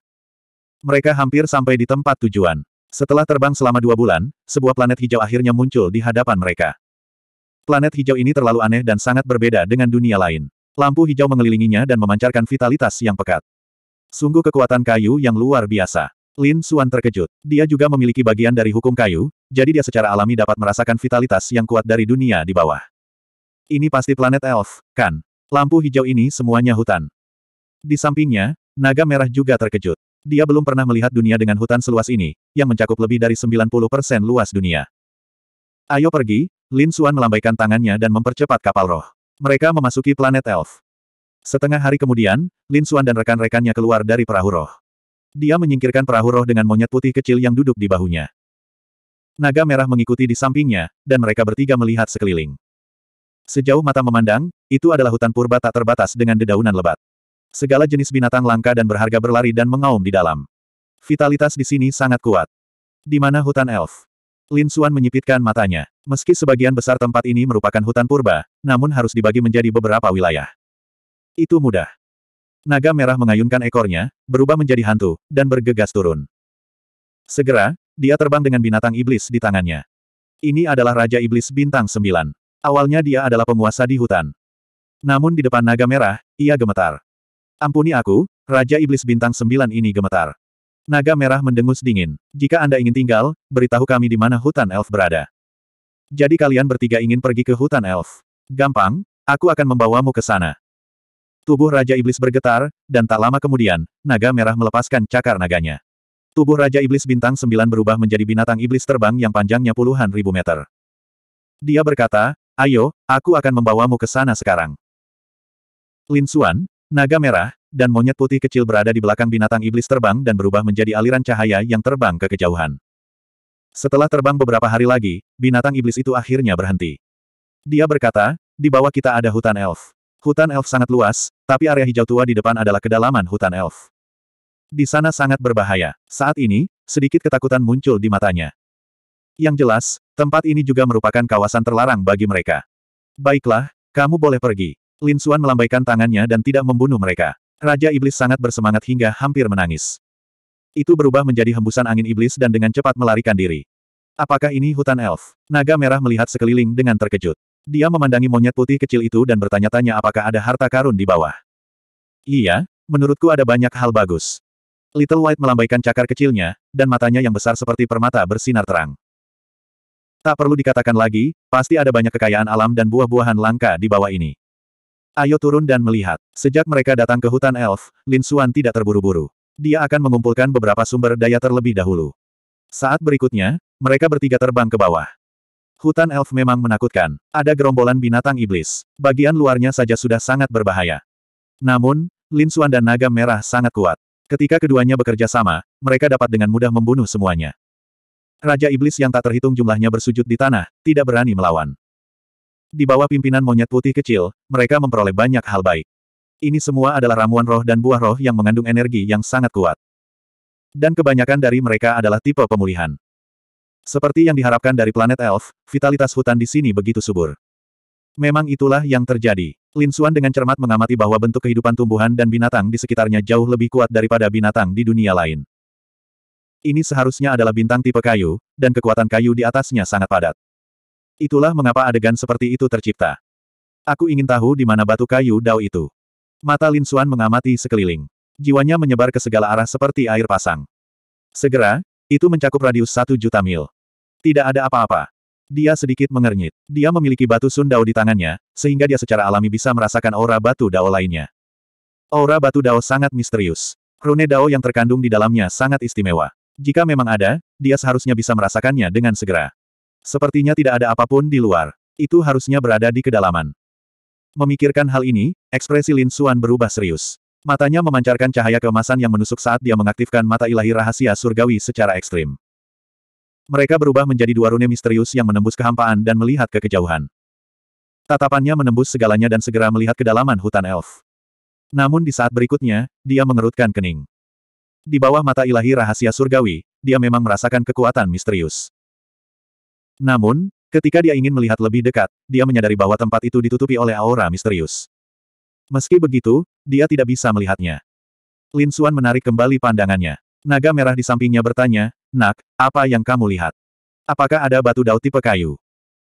Speaker 1: Mereka hampir sampai di tempat tujuan. Setelah terbang selama dua bulan, sebuah planet hijau akhirnya muncul di hadapan mereka. Planet hijau ini terlalu aneh dan sangat berbeda dengan dunia lain. Lampu hijau mengelilinginya dan memancarkan vitalitas yang pekat. Sungguh kekuatan kayu yang luar biasa. Lin Suan terkejut. Dia juga memiliki bagian dari hukum kayu, jadi dia secara alami dapat merasakan vitalitas yang kuat dari dunia di bawah. Ini pasti planet elf, kan? Lampu hijau ini semuanya hutan. Di sampingnya, naga merah juga terkejut. Dia belum pernah melihat dunia dengan hutan seluas ini, yang mencakup lebih dari 90% luas dunia. Ayo pergi, Lin Suan melambaikan tangannya dan mempercepat kapal roh. Mereka memasuki planet elf. Setengah hari kemudian, Lin Suan dan rekan-rekannya keluar dari perahu roh. Dia menyingkirkan perahu roh dengan monyet putih kecil yang duduk di bahunya. Naga merah mengikuti di sampingnya, dan mereka bertiga melihat sekeliling. Sejauh mata memandang, itu adalah hutan purba tak terbatas dengan dedaunan lebat. Segala jenis binatang langka dan berharga berlari dan mengaum di dalam. Vitalitas di sini sangat kuat. Di mana hutan elf? Lin Suan menyipitkan matanya. Meski sebagian besar tempat ini merupakan hutan purba, namun harus dibagi menjadi beberapa wilayah. Itu mudah. Naga merah mengayunkan ekornya, berubah menjadi hantu, dan bergegas turun. Segera, dia terbang dengan binatang iblis di tangannya. Ini adalah Raja Iblis Bintang Sembilan. Awalnya dia adalah penguasa di hutan. Namun di depan naga merah, ia gemetar. Ampuni aku, Raja Iblis Bintang Sembilan ini gemetar. Naga merah mendengus dingin. Jika Anda ingin tinggal, beritahu kami di mana hutan elf berada. Jadi kalian bertiga ingin pergi ke hutan elf. Gampang, aku akan membawamu ke sana. Tubuh Raja Iblis bergetar, dan tak lama kemudian, naga merah melepaskan cakar naganya. Tubuh Raja Iblis Bintang Sembilan berubah menjadi binatang iblis terbang yang panjangnya puluhan ribu meter. Dia berkata, ayo, aku akan membawamu ke sana sekarang. Lin Xuan, naga merah, dan monyet putih kecil berada di belakang binatang iblis terbang dan berubah menjadi aliran cahaya yang terbang ke kejauhan. Setelah terbang beberapa hari lagi, binatang iblis itu akhirnya berhenti. Dia berkata, di bawah kita ada hutan elf. Hutan elf sangat luas, tapi area hijau tua di depan adalah kedalaman hutan elf. Di sana sangat berbahaya. Saat ini, sedikit ketakutan muncul di matanya. Yang jelas, tempat ini juga merupakan kawasan terlarang bagi mereka. Baiklah, kamu boleh pergi. Lin Xuan melambaikan tangannya dan tidak membunuh mereka. Raja Iblis sangat bersemangat hingga hampir menangis. Itu berubah menjadi hembusan angin iblis dan dengan cepat melarikan diri. Apakah ini hutan elf? Naga merah melihat sekeliling dengan terkejut. Dia memandangi monyet putih kecil itu dan bertanya-tanya apakah ada harta karun di bawah. Iya, menurutku ada banyak hal bagus. Little White melambaikan cakar kecilnya, dan matanya yang besar seperti permata bersinar terang. Tak perlu dikatakan lagi, pasti ada banyak kekayaan alam dan buah-buahan langka di bawah ini. Ayo turun dan melihat. Sejak mereka datang ke hutan elf, Lin Xuan tidak terburu-buru. Dia akan mengumpulkan beberapa sumber daya terlebih dahulu. Saat berikutnya, mereka bertiga terbang ke bawah. Hutan elf memang menakutkan, ada gerombolan binatang iblis. Bagian luarnya saja sudah sangat berbahaya. Namun, Lin Xuan dan Naga Merah sangat kuat. Ketika keduanya bekerja sama, mereka dapat dengan mudah membunuh semuanya. Raja Iblis yang tak terhitung jumlahnya bersujud di tanah, tidak berani melawan. Di bawah pimpinan monyet putih kecil, mereka memperoleh banyak hal baik. Ini semua adalah ramuan roh dan buah roh yang mengandung energi yang sangat kuat. Dan kebanyakan dari mereka adalah tipe pemulihan. Seperti yang diharapkan dari planet elf, vitalitas hutan di sini begitu subur. Memang itulah yang terjadi. Lin Xuan dengan cermat mengamati bahwa bentuk kehidupan tumbuhan dan binatang di sekitarnya jauh lebih kuat daripada binatang di dunia lain. Ini seharusnya adalah bintang tipe kayu, dan kekuatan kayu di atasnya sangat padat. Itulah mengapa adegan seperti itu tercipta. Aku ingin tahu di mana batu kayu dao itu. Mata Lin Xuan mengamati sekeliling. Jiwanya menyebar ke segala arah seperti air pasang. Segera, itu mencakup radius satu juta mil. Tidak ada apa-apa. Dia sedikit mengernyit. Dia memiliki batu sundao di tangannya, sehingga dia secara alami bisa merasakan aura batu dao lainnya. Aura batu dao sangat misterius. Rune dao yang terkandung di dalamnya sangat istimewa. Jika memang ada, dia seharusnya bisa merasakannya dengan segera. Sepertinya tidak ada apapun di luar. Itu harusnya berada di kedalaman. Memikirkan hal ini, ekspresi Lin Suan berubah serius. Matanya memancarkan cahaya keemasan yang menusuk saat dia mengaktifkan mata ilahi rahasia surgawi secara ekstrim. Mereka berubah menjadi dua rune misterius yang menembus kehampaan dan melihat ke kejauhan. Tatapannya menembus segalanya dan segera melihat kedalaman hutan elf. Namun di saat berikutnya, dia mengerutkan kening. Di bawah mata ilahi rahasia surgawi, dia memang merasakan kekuatan misterius. Namun, ketika dia ingin melihat lebih dekat, dia menyadari bahwa tempat itu ditutupi oleh aura misterius. Meski begitu, dia tidak bisa melihatnya. Lin Suan menarik kembali pandangannya. Naga merah di sampingnya bertanya, Nak, apa yang kamu lihat? Apakah ada batu dao tipe kayu?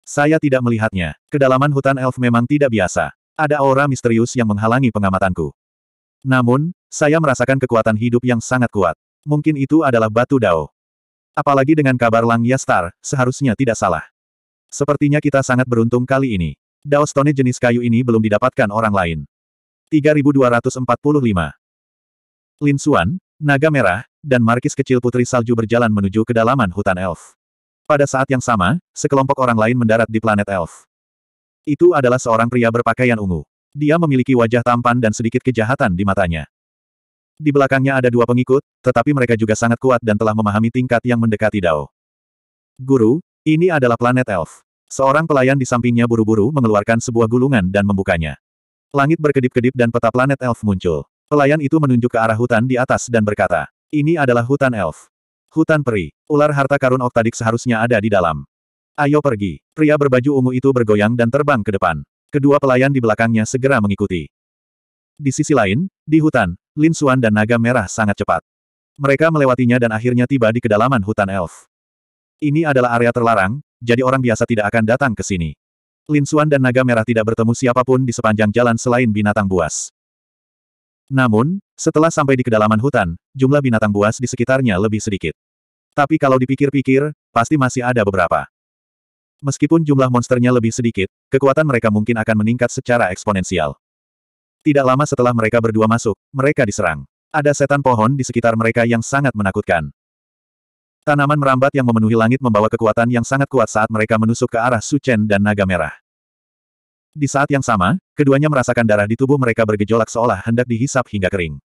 Speaker 1: Saya tidak melihatnya. Kedalaman hutan elf memang tidak biasa. Ada aura misterius yang menghalangi pengamatanku. Namun, saya merasakan kekuatan hidup yang sangat kuat. Mungkin itu adalah batu dao. Apalagi dengan kabar Lang Yastar, seharusnya tidak salah. Sepertinya kita sangat beruntung kali ini. Dao stone jenis kayu ini belum didapatkan orang lain. 3245. Lin Xuan, Naga Merah, dan Markis kecil Putri Salju berjalan menuju kedalaman hutan elf. Pada saat yang sama, sekelompok orang lain mendarat di planet elf. Itu adalah seorang pria berpakaian ungu. Dia memiliki wajah tampan dan sedikit kejahatan di matanya. Di belakangnya ada dua pengikut, tetapi mereka juga sangat kuat dan telah memahami tingkat yang mendekati Dao. Guru, ini adalah planet elf. Seorang pelayan di sampingnya buru-buru mengeluarkan sebuah gulungan dan membukanya. Langit berkedip-kedip dan peta planet elf muncul. Pelayan itu menunjuk ke arah hutan di atas dan berkata, ini adalah hutan elf. Hutan peri. Ular harta karun oktadik seharusnya ada di dalam. Ayo pergi. Pria berbaju ungu itu bergoyang dan terbang ke depan. Kedua pelayan di belakangnya segera mengikuti. Di sisi lain, di hutan, Lin Suan dan naga merah sangat cepat. Mereka melewatinya dan akhirnya tiba di kedalaman hutan elf. Ini adalah area terlarang, jadi orang biasa tidak akan datang ke sini. Lin Suan dan Naga Merah tidak bertemu siapapun di sepanjang jalan selain binatang buas. Namun, setelah sampai di kedalaman hutan, jumlah binatang buas di sekitarnya lebih sedikit. Tapi kalau dipikir-pikir, pasti masih ada beberapa. Meskipun jumlah monsternya lebih sedikit, kekuatan mereka mungkin akan meningkat secara eksponensial. Tidak lama setelah mereka berdua masuk, mereka diserang. Ada setan pohon di sekitar mereka yang sangat menakutkan. Tanaman merambat yang memenuhi langit membawa kekuatan yang sangat kuat saat mereka menusuk ke arah Su dan naga merah. Di saat yang sama, keduanya merasakan darah di tubuh mereka bergejolak seolah hendak dihisap hingga kering.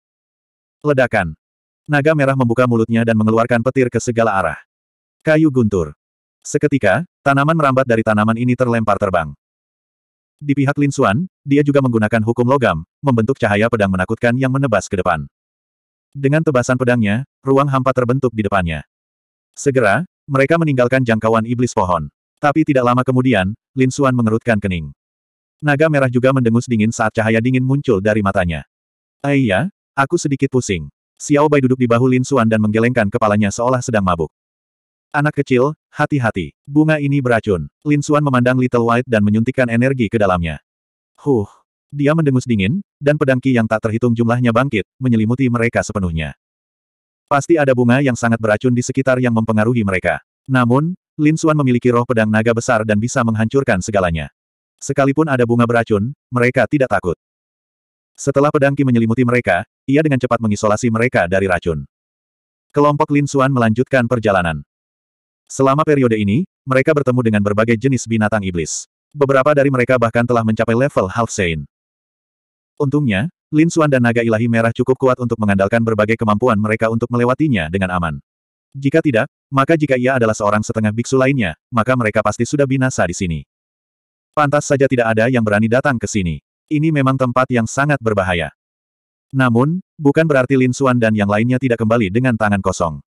Speaker 1: Ledakan. Naga merah membuka mulutnya dan mengeluarkan petir ke segala arah. Kayu guntur. Seketika, tanaman merambat dari tanaman ini terlempar terbang. Di pihak Lin Xuan, dia juga menggunakan hukum logam, membentuk cahaya pedang menakutkan yang menebas ke depan. Dengan tebasan pedangnya, ruang hampa terbentuk di depannya. Segera, mereka meninggalkan jangkauan iblis pohon. Tapi tidak lama kemudian, Lin Xuan mengerutkan kening. Naga merah juga mendengus dingin saat cahaya dingin muncul dari matanya. Aiyah, eh aku sedikit pusing. Xiao Bai duduk di bahu Lin Xuan dan menggelengkan kepalanya seolah sedang mabuk. Anak kecil, hati-hati, bunga ini beracun. Lin Xuan memandang Little White dan menyuntikkan energi ke dalamnya. Huh, dia mendengus dingin, dan pedangki yang tak terhitung jumlahnya bangkit, menyelimuti mereka sepenuhnya. Pasti ada bunga yang sangat beracun di sekitar yang mempengaruhi mereka. Namun, Lin Suan memiliki roh pedang naga besar dan bisa menghancurkan segalanya. Sekalipun ada bunga beracun, mereka tidak takut. Setelah pedang Qi menyelimuti mereka, ia dengan cepat mengisolasi mereka dari racun. Kelompok Lin Suan melanjutkan perjalanan. Selama periode ini, mereka bertemu dengan berbagai jenis binatang iblis. Beberapa dari mereka bahkan telah mencapai level Half sane Untungnya, Lin Suan dan naga ilahi merah cukup kuat untuk mengandalkan berbagai kemampuan mereka untuk melewatinya dengan aman. Jika tidak, maka jika ia adalah seorang setengah biksu lainnya, maka mereka pasti sudah binasa di sini. Pantas saja tidak ada yang berani datang ke sini. Ini memang tempat yang sangat berbahaya. Namun, bukan berarti Lin Suan dan yang lainnya tidak kembali dengan tangan kosong.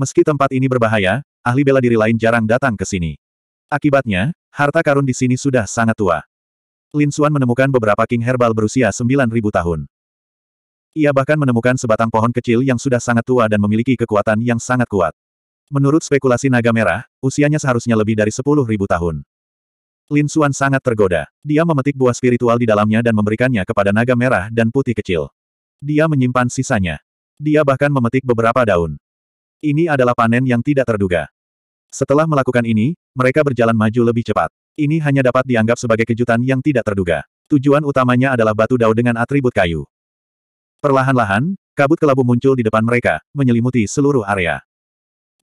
Speaker 1: Meski tempat ini berbahaya, ahli bela diri lain jarang datang ke sini. Akibatnya, harta karun di sini sudah sangat tua. Lin Xuan menemukan beberapa king herbal berusia 9.000 tahun. Ia bahkan menemukan sebatang pohon kecil yang sudah sangat tua dan memiliki kekuatan yang sangat kuat. Menurut spekulasi naga merah, usianya seharusnya lebih dari 10.000 tahun. Lin Xuan sangat tergoda. Dia memetik buah spiritual di dalamnya dan memberikannya kepada naga merah dan putih kecil. Dia menyimpan sisanya. Dia bahkan memetik beberapa daun. Ini adalah panen yang tidak terduga. Setelah melakukan ini, mereka berjalan maju lebih cepat. Ini hanya dapat dianggap sebagai kejutan yang tidak terduga. Tujuan utamanya adalah batu dao dengan atribut kayu. Perlahan-lahan, kabut kelabu muncul di depan mereka, menyelimuti seluruh area.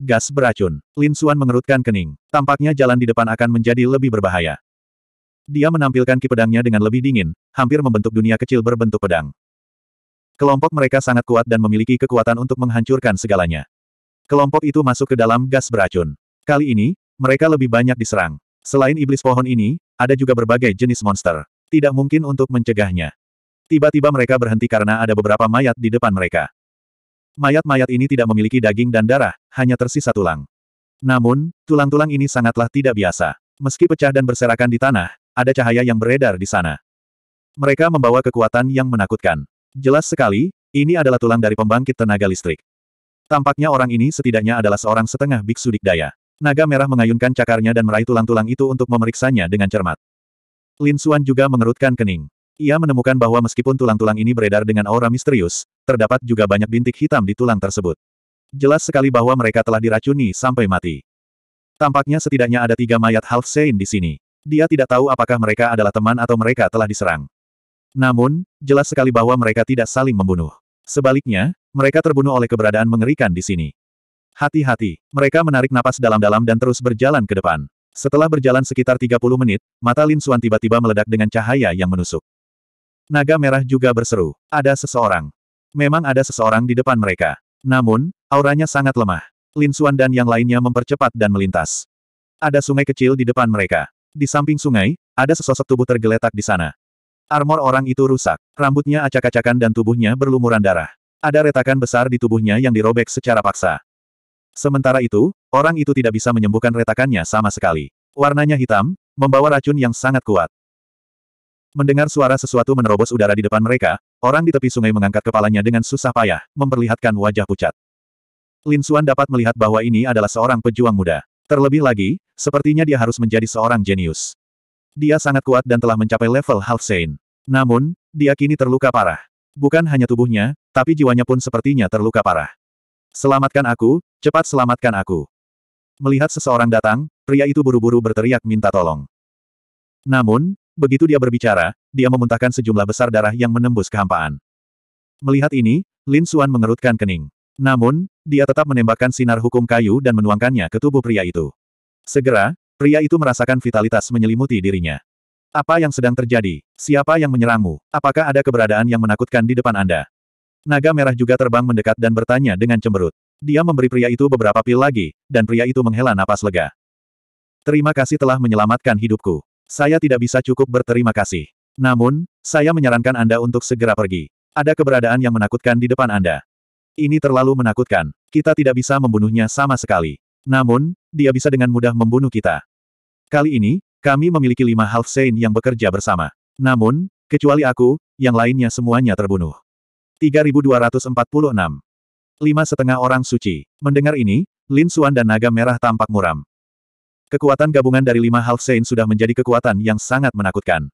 Speaker 1: Gas beracun. Lin Suan mengerutkan kening. Tampaknya jalan di depan akan menjadi lebih berbahaya. Dia menampilkan kipedangnya dengan lebih dingin, hampir membentuk dunia kecil berbentuk pedang. Kelompok mereka sangat kuat dan memiliki kekuatan untuk menghancurkan segalanya. Kelompok itu masuk ke dalam gas beracun. Kali ini, mereka lebih banyak diserang. Selain iblis pohon ini, ada juga berbagai jenis monster. Tidak mungkin untuk mencegahnya. Tiba-tiba mereka berhenti karena ada beberapa mayat di depan mereka. Mayat-mayat ini tidak memiliki daging dan darah, hanya tersisa tulang. Namun, tulang-tulang ini sangatlah tidak biasa. Meski pecah dan berserakan di tanah, ada cahaya yang beredar di sana. Mereka membawa kekuatan yang menakutkan. Jelas sekali, ini adalah tulang dari pembangkit tenaga listrik. Tampaknya orang ini setidaknya adalah seorang setengah biksu dikdaya. Naga merah mengayunkan cakarnya dan meraih tulang-tulang itu untuk memeriksanya dengan cermat. Lin Xuan juga mengerutkan kening. Ia menemukan bahwa meskipun tulang-tulang ini beredar dengan aura misterius, terdapat juga banyak bintik hitam di tulang tersebut. Jelas sekali bahwa mereka telah diracuni sampai mati. Tampaknya setidaknya ada tiga mayat half sein di sini. Dia tidak tahu apakah mereka adalah teman atau mereka telah diserang. Namun, jelas sekali bahwa mereka tidak saling membunuh. Sebaliknya, mereka terbunuh oleh keberadaan mengerikan di sini. Hati-hati. Mereka menarik napas dalam-dalam dan terus berjalan ke depan. Setelah berjalan sekitar 30 menit, mata Lin Xuan tiba-tiba meledak dengan cahaya yang menusuk. Naga merah juga berseru, ada seseorang. Memang ada seseorang di depan mereka. Namun, auranya sangat lemah. Lin Xuan dan yang lainnya mempercepat dan melintas. Ada sungai kecil di depan mereka. Di samping sungai, ada sesosok tubuh tergeletak di sana. Armor orang itu rusak. Rambutnya acak-acakan dan tubuhnya berlumuran darah. Ada retakan besar di tubuhnya yang dirobek secara paksa. Sementara itu, orang itu tidak bisa menyembuhkan retakannya sama sekali. Warnanya hitam, membawa racun yang sangat kuat. Mendengar suara sesuatu menerobos udara di depan mereka, orang di tepi sungai mengangkat kepalanya dengan susah payah, memperlihatkan wajah pucat. Lin Xuan dapat melihat bahwa ini adalah seorang pejuang muda. Terlebih lagi, sepertinya dia harus menjadi seorang jenius. Dia sangat kuat dan telah mencapai level half Saint. Namun, dia kini terluka parah. Bukan hanya tubuhnya, tapi jiwanya pun sepertinya terluka parah. Selamatkan aku, cepat selamatkan aku. Melihat seseorang datang, pria itu buru-buru berteriak minta tolong. Namun, begitu dia berbicara, dia memuntahkan sejumlah besar darah yang menembus kehampaan. Melihat ini, Lin Xuan mengerutkan kening. Namun, dia tetap menembakkan sinar hukum kayu dan menuangkannya ke tubuh pria itu. Segera, pria itu merasakan vitalitas menyelimuti dirinya. Apa yang sedang terjadi? Siapa yang menyerangmu? Apakah ada keberadaan yang menakutkan di depan Anda? Naga merah juga terbang mendekat dan bertanya dengan cemberut. Dia memberi pria itu beberapa pil lagi, dan pria itu menghela napas lega. Terima kasih telah menyelamatkan hidupku. Saya tidak bisa cukup berterima kasih. Namun, saya menyarankan Anda untuk segera pergi. Ada keberadaan yang menakutkan di depan Anda. Ini terlalu menakutkan. Kita tidak bisa membunuhnya sama sekali. Namun, dia bisa dengan mudah membunuh kita. Kali ini, kami memiliki lima half saint yang bekerja bersama. Namun, kecuali aku, yang lainnya semuanya terbunuh. 3246. Lima setengah orang suci. Mendengar ini, Lin Xuan dan naga merah tampak muram. Kekuatan gabungan dari lima Half Saint sudah menjadi kekuatan yang sangat menakutkan.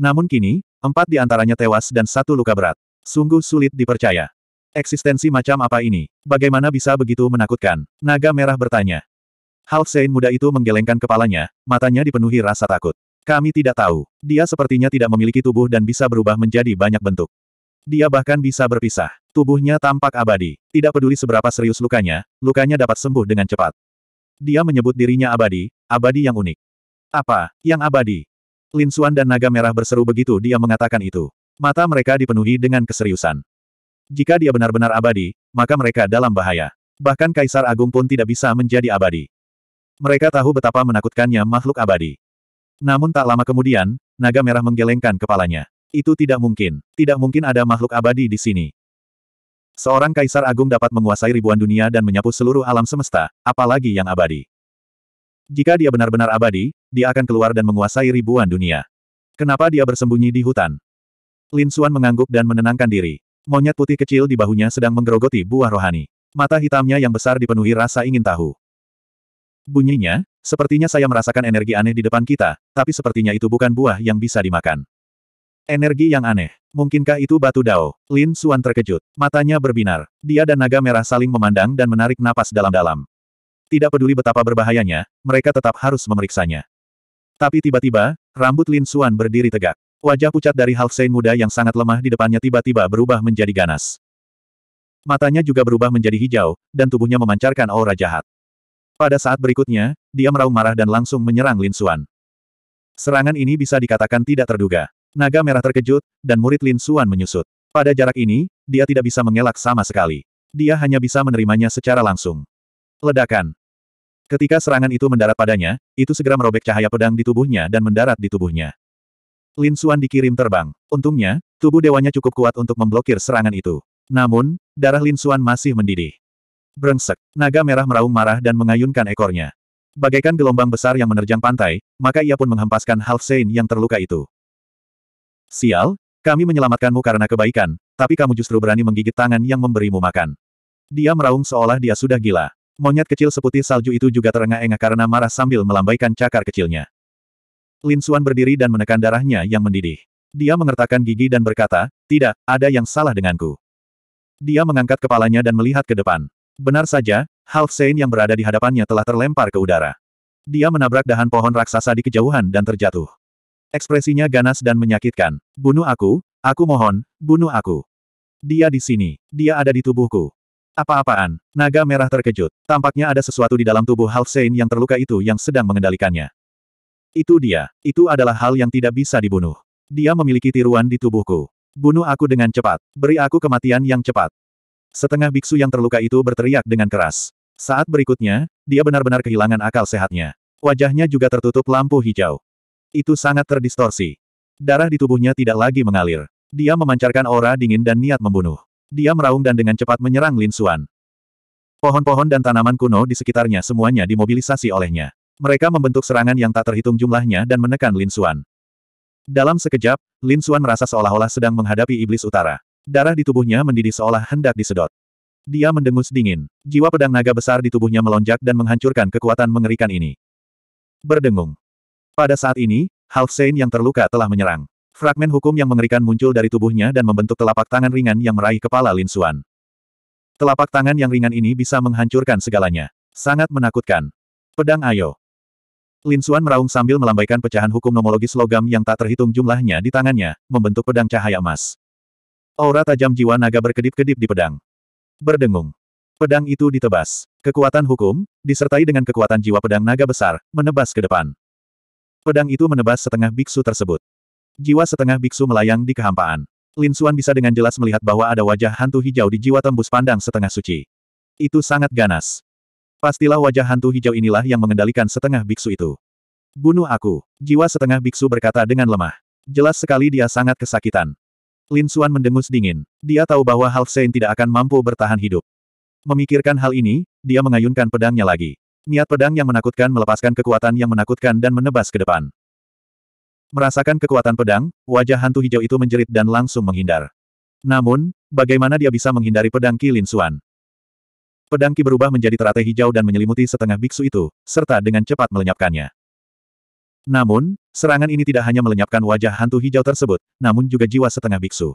Speaker 1: Namun kini, empat di antaranya tewas dan satu luka berat. Sungguh sulit dipercaya. Eksistensi macam apa ini? Bagaimana bisa begitu menakutkan? Naga merah bertanya. Half Saint muda itu menggelengkan kepalanya, matanya dipenuhi rasa takut. Kami tidak tahu. Dia sepertinya tidak memiliki tubuh dan bisa berubah menjadi banyak bentuk. Dia bahkan bisa berpisah. Tubuhnya tampak abadi. Tidak peduli seberapa serius lukanya, lukanya dapat sembuh dengan cepat. Dia menyebut dirinya abadi, abadi yang unik. Apa, yang abadi? Lin Xuan dan Naga Merah berseru begitu dia mengatakan itu. Mata mereka dipenuhi dengan keseriusan. Jika dia benar-benar abadi, maka mereka dalam bahaya. Bahkan Kaisar Agung pun tidak bisa menjadi abadi. Mereka tahu betapa menakutkannya makhluk abadi. Namun tak lama kemudian, Naga Merah menggelengkan kepalanya. Itu tidak mungkin. Tidak mungkin ada makhluk abadi di sini. Seorang kaisar agung dapat menguasai ribuan dunia dan menyapu seluruh alam semesta, apalagi yang abadi. Jika dia benar-benar abadi, dia akan keluar dan menguasai ribuan dunia. Kenapa dia bersembunyi di hutan? Lin Xuan mengangguk dan menenangkan diri. Monyet putih kecil di bahunya sedang menggerogoti buah rohani. Mata hitamnya yang besar dipenuhi rasa ingin tahu. Bunyinya, sepertinya saya merasakan energi aneh di depan kita, tapi sepertinya itu bukan buah yang bisa dimakan. Energi yang aneh. Mungkinkah itu batu dao? Lin Suan terkejut. Matanya berbinar. Dia dan naga merah saling memandang dan menarik napas dalam-dalam. Tidak peduli betapa berbahayanya, mereka tetap harus memeriksanya. Tapi tiba-tiba, rambut Lin Suan berdiri tegak. Wajah pucat dari Halfsein muda yang sangat lemah di depannya tiba-tiba berubah menjadi ganas. Matanya juga berubah menjadi hijau, dan tubuhnya memancarkan aura jahat. Pada saat berikutnya, dia meraung marah dan langsung menyerang Lin Suan. Serangan ini bisa dikatakan tidak terduga. Naga merah terkejut, dan murid Lin Suan menyusut. Pada jarak ini, dia tidak bisa mengelak sama sekali. Dia hanya bisa menerimanya secara langsung. Ledakan. Ketika serangan itu mendarat padanya, itu segera merobek cahaya pedang di tubuhnya dan mendarat di tubuhnya. Lin Suan dikirim terbang. Untungnya, tubuh dewanya cukup kuat untuk memblokir serangan itu. Namun, darah Lin Suan masih mendidih. Brengsek, naga merah meraung marah dan mengayunkan ekornya. Bagaikan gelombang besar yang menerjang pantai, maka ia pun menghempaskan Half Sein yang terluka itu. Sial, kami menyelamatkanmu karena kebaikan, tapi kamu justru berani menggigit tangan yang memberimu makan. Dia meraung seolah dia sudah gila. Monyet kecil seputih salju itu juga terengah-engah karena marah sambil melambaikan cakar kecilnya. Lin Xuan berdiri dan menekan darahnya yang mendidih. Dia mengertakkan gigi dan berkata, tidak, ada yang salah denganku. Dia mengangkat kepalanya dan melihat ke depan. Benar saja, Half Sein yang berada di hadapannya telah terlempar ke udara. Dia menabrak dahan pohon raksasa di kejauhan dan terjatuh. Ekspresinya ganas dan menyakitkan. Bunuh aku, aku mohon, bunuh aku. Dia di sini, dia ada di tubuhku. Apa-apaan? Naga merah terkejut. Tampaknya ada sesuatu di dalam tubuh Half Saint yang terluka itu yang sedang mengendalikannya. Itu dia. Itu adalah hal yang tidak bisa dibunuh. Dia memiliki tiruan di tubuhku. Bunuh aku dengan cepat. Beri aku kematian yang cepat. Setengah biksu yang terluka itu berteriak dengan keras. Saat berikutnya, dia benar-benar kehilangan akal sehatnya. Wajahnya juga tertutup lampu hijau. Itu sangat terdistorsi. Darah di tubuhnya tidak lagi mengalir. Dia memancarkan aura dingin dan niat membunuh. Dia meraung dan dengan cepat menyerang Lin Suan. Pohon-pohon dan tanaman kuno di sekitarnya semuanya dimobilisasi olehnya. Mereka membentuk serangan yang tak terhitung jumlahnya dan menekan Lin Suan. Dalam sekejap, Lin Suan merasa seolah-olah sedang menghadapi iblis utara. Darah di tubuhnya mendidih seolah hendak disedot. Dia mendengus dingin. Jiwa pedang naga besar di tubuhnya melonjak dan menghancurkan kekuatan mengerikan ini. Berdengung. Pada saat ini, Halfsein yang terluka telah menyerang. Fragmen hukum yang mengerikan muncul dari tubuhnya dan membentuk telapak tangan ringan yang meraih kepala Lin Xuan. Telapak tangan yang ringan ini bisa menghancurkan segalanya. Sangat menakutkan. Pedang Ayo. Lin Xuan meraung sambil melambaikan pecahan hukum nomologis logam yang tak terhitung jumlahnya di tangannya, membentuk pedang cahaya emas. Aura tajam jiwa naga berkedip-kedip di pedang. Berdengung. Pedang itu ditebas. Kekuatan hukum, disertai dengan kekuatan jiwa pedang naga besar, menebas ke depan. Pedang itu menebas setengah biksu tersebut. Jiwa setengah biksu melayang di kehampaan. Lin Xuan bisa dengan jelas melihat bahwa ada wajah hantu hijau di jiwa tembus pandang setengah suci. Itu sangat ganas. Pastilah wajah hantu hijau inilah yang mengendalikan setengah biksu itu. Bunuh aku. Jiwa setengah biksu berkata dengan lemah. Jelas sekali dia sangat kesakitan. Lin Xuan mendengus dingin. Dia tahu bahwa Half Sein tidak akan mampu bertahan hidup. Memikirkan hal ini, dia mengayunkan pedangnya lagi. Niat pedang yang menakutkan melepaskan kekuatan yang menakutkan dan menebas ke depan. Merasakan kekuatan pedang, wajah hantu hijau itu menjerit dan langsung menghindar. Namun, bagaimana dia bisa menghindari pedang Kilin Lin Suan? Pedang Ki berubah menjadi teratai hijau dan menyelimuti setengah biksu itu, serta dengan cepat melenyapkannya. Namun, serangan ini tidak hanya melenyapkan wajah hantu hijau tersebut, namun juga jiwa setengah biksu.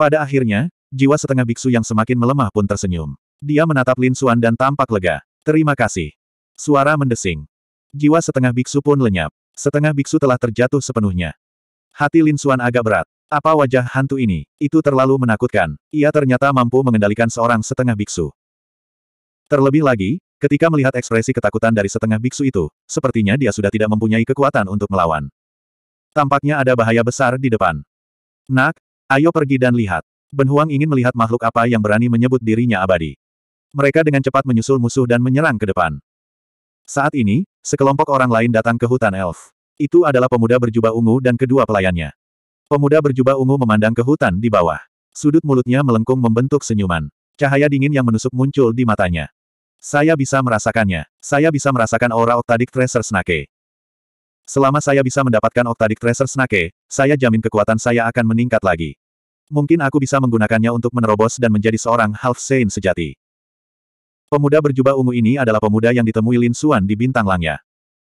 Speaker 1: Pada akhirnya, jiwa setengah biksu yang semakin melemah pun tersenyum. Dia menatap Lin Suan dan tampak lega. Terima kasih. Suara mendesing. Jiwa setengah biksu pun lenyap. Setengah biksu telah terjatuh sepenuhnya. Hati Lin Suan agak berat. Apa wajah hantu ini? Itu terlalu menakutkan. Ia ternyata mampu mengendalikan seorang setengah biksu. Terlebih lagi, ketika melihat ekspresi ketakutan dari setengah biksu itu, sepertinya dia sudah tidak mempunyai kekuatan untuk melawan. Tampaknya ada bahaya besar di depan. Nak, ayo pergi dan lihat. Ben Huang ingin melihat makhluk apa yang berani menyebut dirinya abadi. Mereka dengan cepat menyusul musuh dan menyerang ke depan. Saat ini, sekelompok orang lain datang ke hutan elf. Itu adalah pemuda berjubah ungu dan kedua pelayannya. Pemuda berjubah ungu memandang ke hutan di bawah. Sudut mulutnya melengkung membentuk senyuman. Cahaya dingin yang menusuk muncul di matanya. Saya bisa merasakannya. Saya bisa merasakan aura Octadic Tracer Snake. Selama saya bisa mendapatkan Octadic Tracer Snake, saya jamin kekuatan saya akan meningkat lagi. Mungkin aku bisa menggunakannya untuk menerobos dan menjadi seorang Half Saint sejati. Pemuda berjubah ungu ini adalah pemuda yang ditemui Lin Xuan di bintang langnya.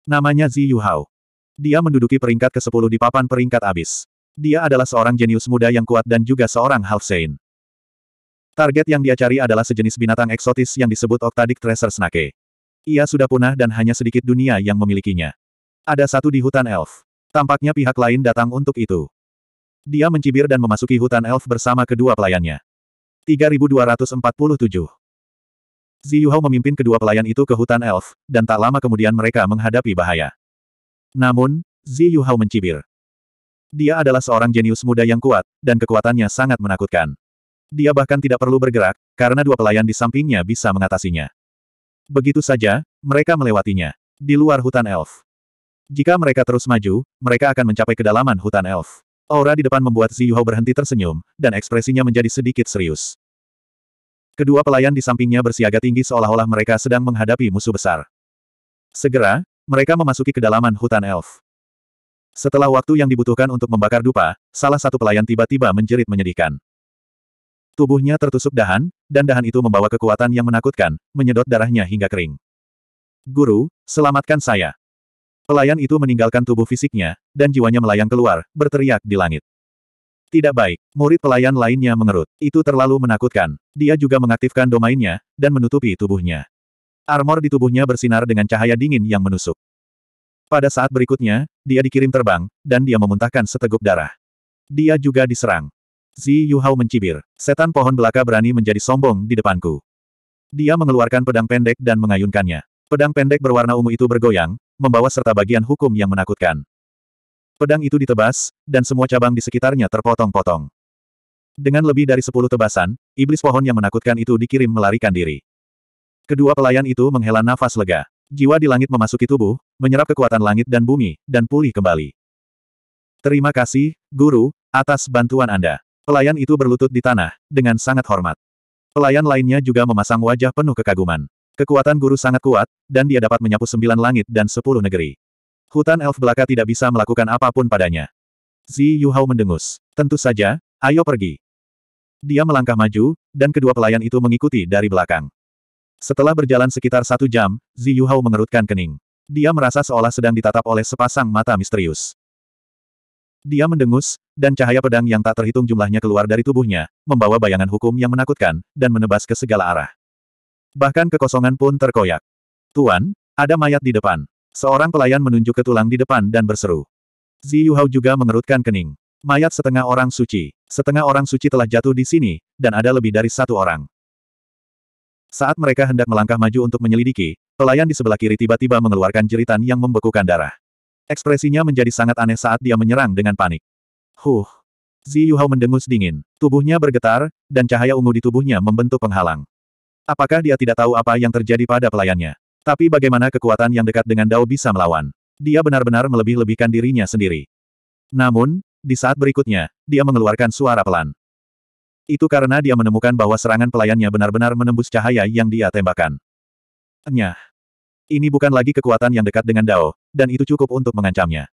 Speaker 1: Namanya Zi Hao. Dia menduduki peringkat ke-10 di papan peringkat abis. Dia adalah seorang jenius muda yang kuat dan juga seorang half saint. Target yang dia cari adalah sejenis binatang eksotis yang disebut Octadic Tracer Snake. Ia sudah punah dan hanya sedikit dunia yang memilikinya. Ada satu di hutan elf. Tampaknya pihak lain datang untuk itu. Dia mencibir dan memasuki hutan elf bersama kedua pelayannya. 3247 Zi Yuhao memimpin kedua pelayan itu ke hutan elf, dan tak lama kemudian mereka menghadapi bahaya. Namun, Zi Yuhao mencibir. Dia adalah seorang jenius muda yang kuat, dan kekuatannya sangat menakutkan. Dia bahkan tidak perlu bergerak, karena dua pelayan di sampingnya bisa mengatasinya. Begitu saja, mereka melewatinya. Di luar hutan elf. Jika mereka terus maju, mereka akan mencapai kedalaman hutan elf. Aura di depan membuat Zi Yuhao berhenti tersenyum, dan ekspresinya menjadi sedikit serius. Kedua pelayan di sampingnya bersiaga tinggi seolah-olah mereka sedang menghadapi musuh besar. Segera, mereka memasuki kedalaman hutan elf. Setelah waktu yang dibutuhkan untuk membakar dupa, salah satu pelayan tiba-tiba menjerit menyedihkan. Tubuhnya tertusuk dahan, dan dahan itu membawa kekuatan yang menakutkan, menyedot darahnya hingga kering. Guru, selamatkan saya. Pelayan itu meninggalkan tubuh fisiknya, dan jiwanya melayang keluar, berteriak di langit. Tidak baik. Murid pelayan lainnya mengerut. Itu terlalu menakutkan. Dia juga mengaktifkan domainnya, dan menutupi tubuhnya. Armor di tubuhnya bersinar dengan cahaya dingin yang menusuk. Pada saat berikutnya, dia dikirim terbang, dan dia memuntahkan seteguk darah. Dia juga diserang. Zi Hao mencibir. Setan pohon belaka berani menjadi sombong di depanku. Dia mengeluarkan pedang pendek dan mengayunkannya. Pedang pendek berwarna ungu itu bergoyang, membawa serta bagian hukum yang menakutkan. Pedang itu ditebas, dan semua cabang di sekitarnya terpotong-potong. Dengan lebih dari sepuluh tebasan, iblis pohon yang menakutkan itu dikirim melarikan diri. Kedua pelayan itu menghela nafas lega. Jiwa di langit memasuki tubuh, menyerap kekuatan langit dan bumi, dan pulih kembali. Terima kasih, Guru, atas bantuan Anda. Pelayan itu berlutut di tanah, dengan sangat hormat. Pelayan lainnya juga memasang wajah penuh kekaguman. Kekuatan guru sangat kuat, dan dia dapat menyapu sembilan langit dan sepuluh negeri. Hutan elf belaka tidak bisa melakukan apapun padanya. Zi Hao mendengus. Tentu saja, ayo pergi. Dia melangkah maju, dan kedua pelayan itu mengikuti dari belakang. Setelah berjalan sekitar satu jam, Zi Hao mengerutkan kening. Dia merasa seolah sedang ditatap oleh sepasang mata misterius. Dia mendengus, dan cahaya pedang yang tak terhitung jumlahnya keluar dari tubuhnya, membawa bayangan hukum yang menakutkan, dan menebas ke segala arah. Bahkan kekosongan pun terkoyak. Tuan, ada mayat di depan. Seorang pelayan menunjuk ke tulang di depan dan berseru. Zi Yuhao juga mengerutkan kening. Mayat setengah orang suci. Setengah orang suci telah jatuh di sini, dan ada lebih dari satu orang. Saat mereka hendak melangkah maju untuk menyelidiki, pelayan di sebelah kiri tiba-tiba mengeluarkan jeritan yang membekukan darah. Ekspresinya menjadi sangat aneh saat dia menyerang dengan panik. Huh! Zi Yuhao mendengus dingin. Tubuhnya bergetar, dan cahaya ungu di tubuhnya membentuk penghalang. Apakah dia tidak tahu apa yang terjadi pada pelayannya? Tapi bagaimana kekuatan yang dekat dengan Dao bisa melawan? Dia benar-benar melebih-lebihkan dirinya sendiri. Namun, di saat berikutnya, dia mengeluarkan suara pelan. Itu karena dia menemukan bahwa serangan pelayannya benar-benar menembus cahaya yang dia tembakan. Nyah. Ini bukan lagi kekuatan yang dekat dengan Dao, dan itu cukup untuk mengancamnya.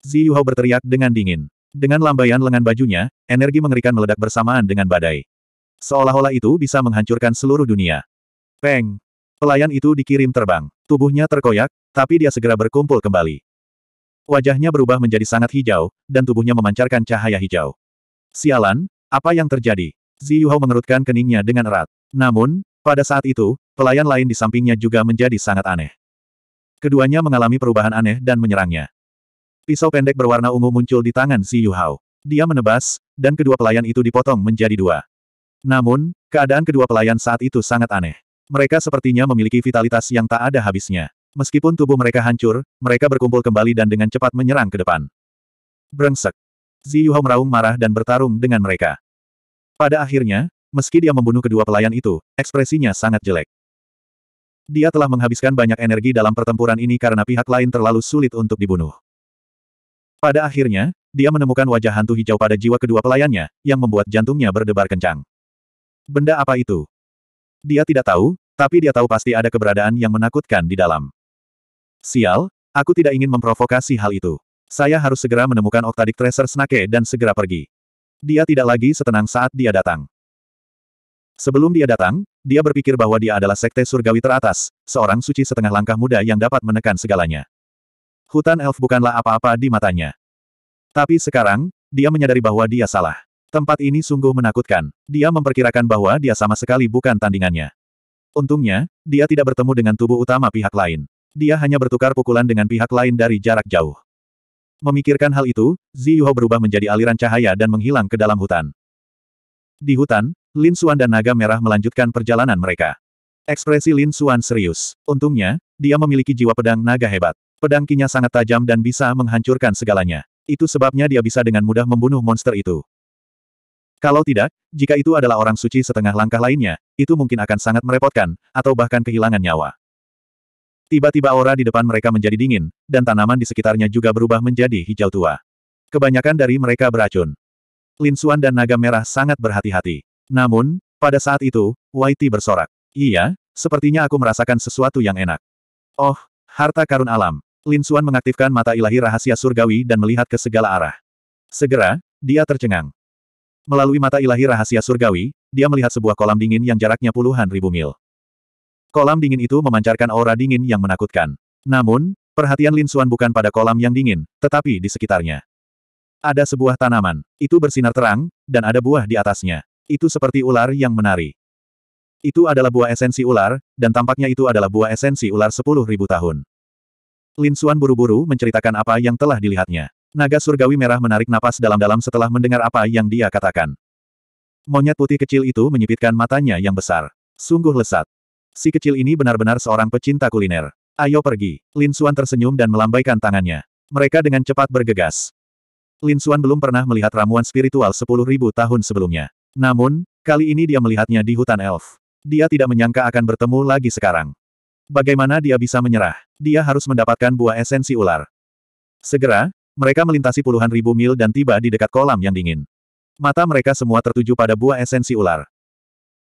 Speaker 1: Zi Hao berteriak dengan dingin. Dengan lambaian lengan bajunya, energi mengerikan meledak bersamaan dengan badai. Seolah-olah itu bisa menghancurkan seluruh dunia. Peng! Pelayan itu dikirim terbang. Tubuhnya terkoyak, tapi dia segera berkumpul kembali. Wajahnya berubah menjadi sangat hijau, dan tubuhnya memancarkan cahaya hijau. Sialan, apa yang terjadi? Zi mengerutkan keningnya dengan erat. Namun, pada saat itu, pelayan lain di sampingnya juga menjadi sangat aneh. Keduanya mengalami perubahan aneh dan menyerangnya. Pisau pendek berwarna ungu muncul di tangan Yu Hao. Dia menebas, dan kedua pelayan itu dipotong menjadi dua. Namun, keadaan kedua pelayan saat itu sangat aneh. Mereka sepertinya memiliki vitalitas yang tak ada habisnya. Meskipun tubuh mereka hancur, mereka berkumpul kembali dan dengan cepat menyerang ke depan. Brengsek. Zi Yuhao meraung marah dan bertarung dengan mereka. Pada akhirnya, meski dia membunuh kedua pelayan itu, ekspresinya sangat jelek. Dia telah menghabiskan banyak energi dalam pertempuran ini karena pihak lain terlalu sulit untuk dibunuh. Pada akhirnya, dia menemukan wajah hantu hijau pada jiwa kedua pelayannya, yang membuat jantungnya berdebar kencang. Benda apa itu? Dia tidak tahu, tapi dia tahu pasti ada keberadaan yang menakutkan di dalam. Sial, aku tidak ingin memprovokasi hal itu. Saya harus segera menemukan Octadic Tracer Snake dan segera pergi. Dia tidak lagi setenang saat dia datang. Sebelum dia datang, dia berpikir bahwa dia adalah sekte surgawi teratas, seorang suci setengah langkah muda yang dapat menekan segalanya. Hutan elf bukanlah apa-apa di matanya. Tapi sekarang, dia menyadari bahwa dia salah. Tempat ini sungguh menakutkan. Dia memperkirakan bahwa dia sama sekali bukan tandingannya. Untungnya, dia tidak bertemu dengan tubuh utama pihak lain. Dia hanya bertukar pukulan dengan pihak lain dari jarak jauh. Memikirkan hal itu, Ziyuho berubah menjadi aliran cahaya dan menghilang ke dalam hutan. Di hutan, Lin Xuan dan Naga Merah melanjutkan perjalanan mereka. Ekspresi Lin Xuan serius. Untungnya, dia memiliki jiwa pedang naga hebat. Pedang kinya sangat tajam dan bisa menghancurkan segalanya. Itu sebabnya dia bisa dengan mudah membunuh monster itu. Kalau tidak, jika itu adalah orang suci setengah langkah lainnya, itu mungkin akan sangat merepotkan, atau bahkan kehilangan nyawa. Tiba-tiba aura di depan mereka menjadi dingin, dan tanaman di sekitarnya juga berubah menjadi hijau tua. Kebanyakan dari mereka beracun. Lin Linsuan dan naga merah sangat berhati-hati. Namun, pada saat itu, Whitey bersorak. Iya, sepertinya aku merasakan sesuatu yang enak. Oh, harta karun alam. Lin Linsuan mengaktifkan mata ilahi rahasia surgawi dan melihat ke segala arah. Segera, dia tercengang. Melalui mata ilahi rahasia surgawi, dia melihat sebuah kolam dingin yang jaraknya puluhan ribu mil. Kolam dingin itu memancarkan aura dingin yang menakutkan. Namun, perhatian Lin Xuan bukan pada kolam yang dingin, tetapi di sekitarnya. Ada sebuah tanaman, itu bersinar terang, dan ada buah di atasnya. Itu seperti ular yang menari. Itu adalah buah esensi ular, dan tampaknya itu adalah buah esensi ular sepuluh ribu tahun. Lin Xuan buru-buru menceritakan apa yang telah dilihatnya. Naga surgawi merah menarik napas dalam-dalam setelah mendengar apa yang dia katakan. Monyet putih kecil itu menyipitkan matanya yang besar. Sungguh lesat. Si kecil ini benar-benar seorang pecinta kuliner. Ayo pergi. Lin Xuan tersenyum dan melambaikan tangannya. Mereka dengan cepat bergegas. Lin Xuan belum pernah melihat ramuan spiritual 10.000 tahun sebelumnya. Namun, kali ini dia melihatnya di hutan elf. Dia tidak menyangka akan bertemu lagi sekarang. Bagaimana dia bisa menyerah? Dia harus mendapatkan buah esensi ular. Segera, mereka melintasi puluhan ribu mil dan tiba di dekat kolam yang dingin. Mata mereka semua tertuju pada buah esensi ular.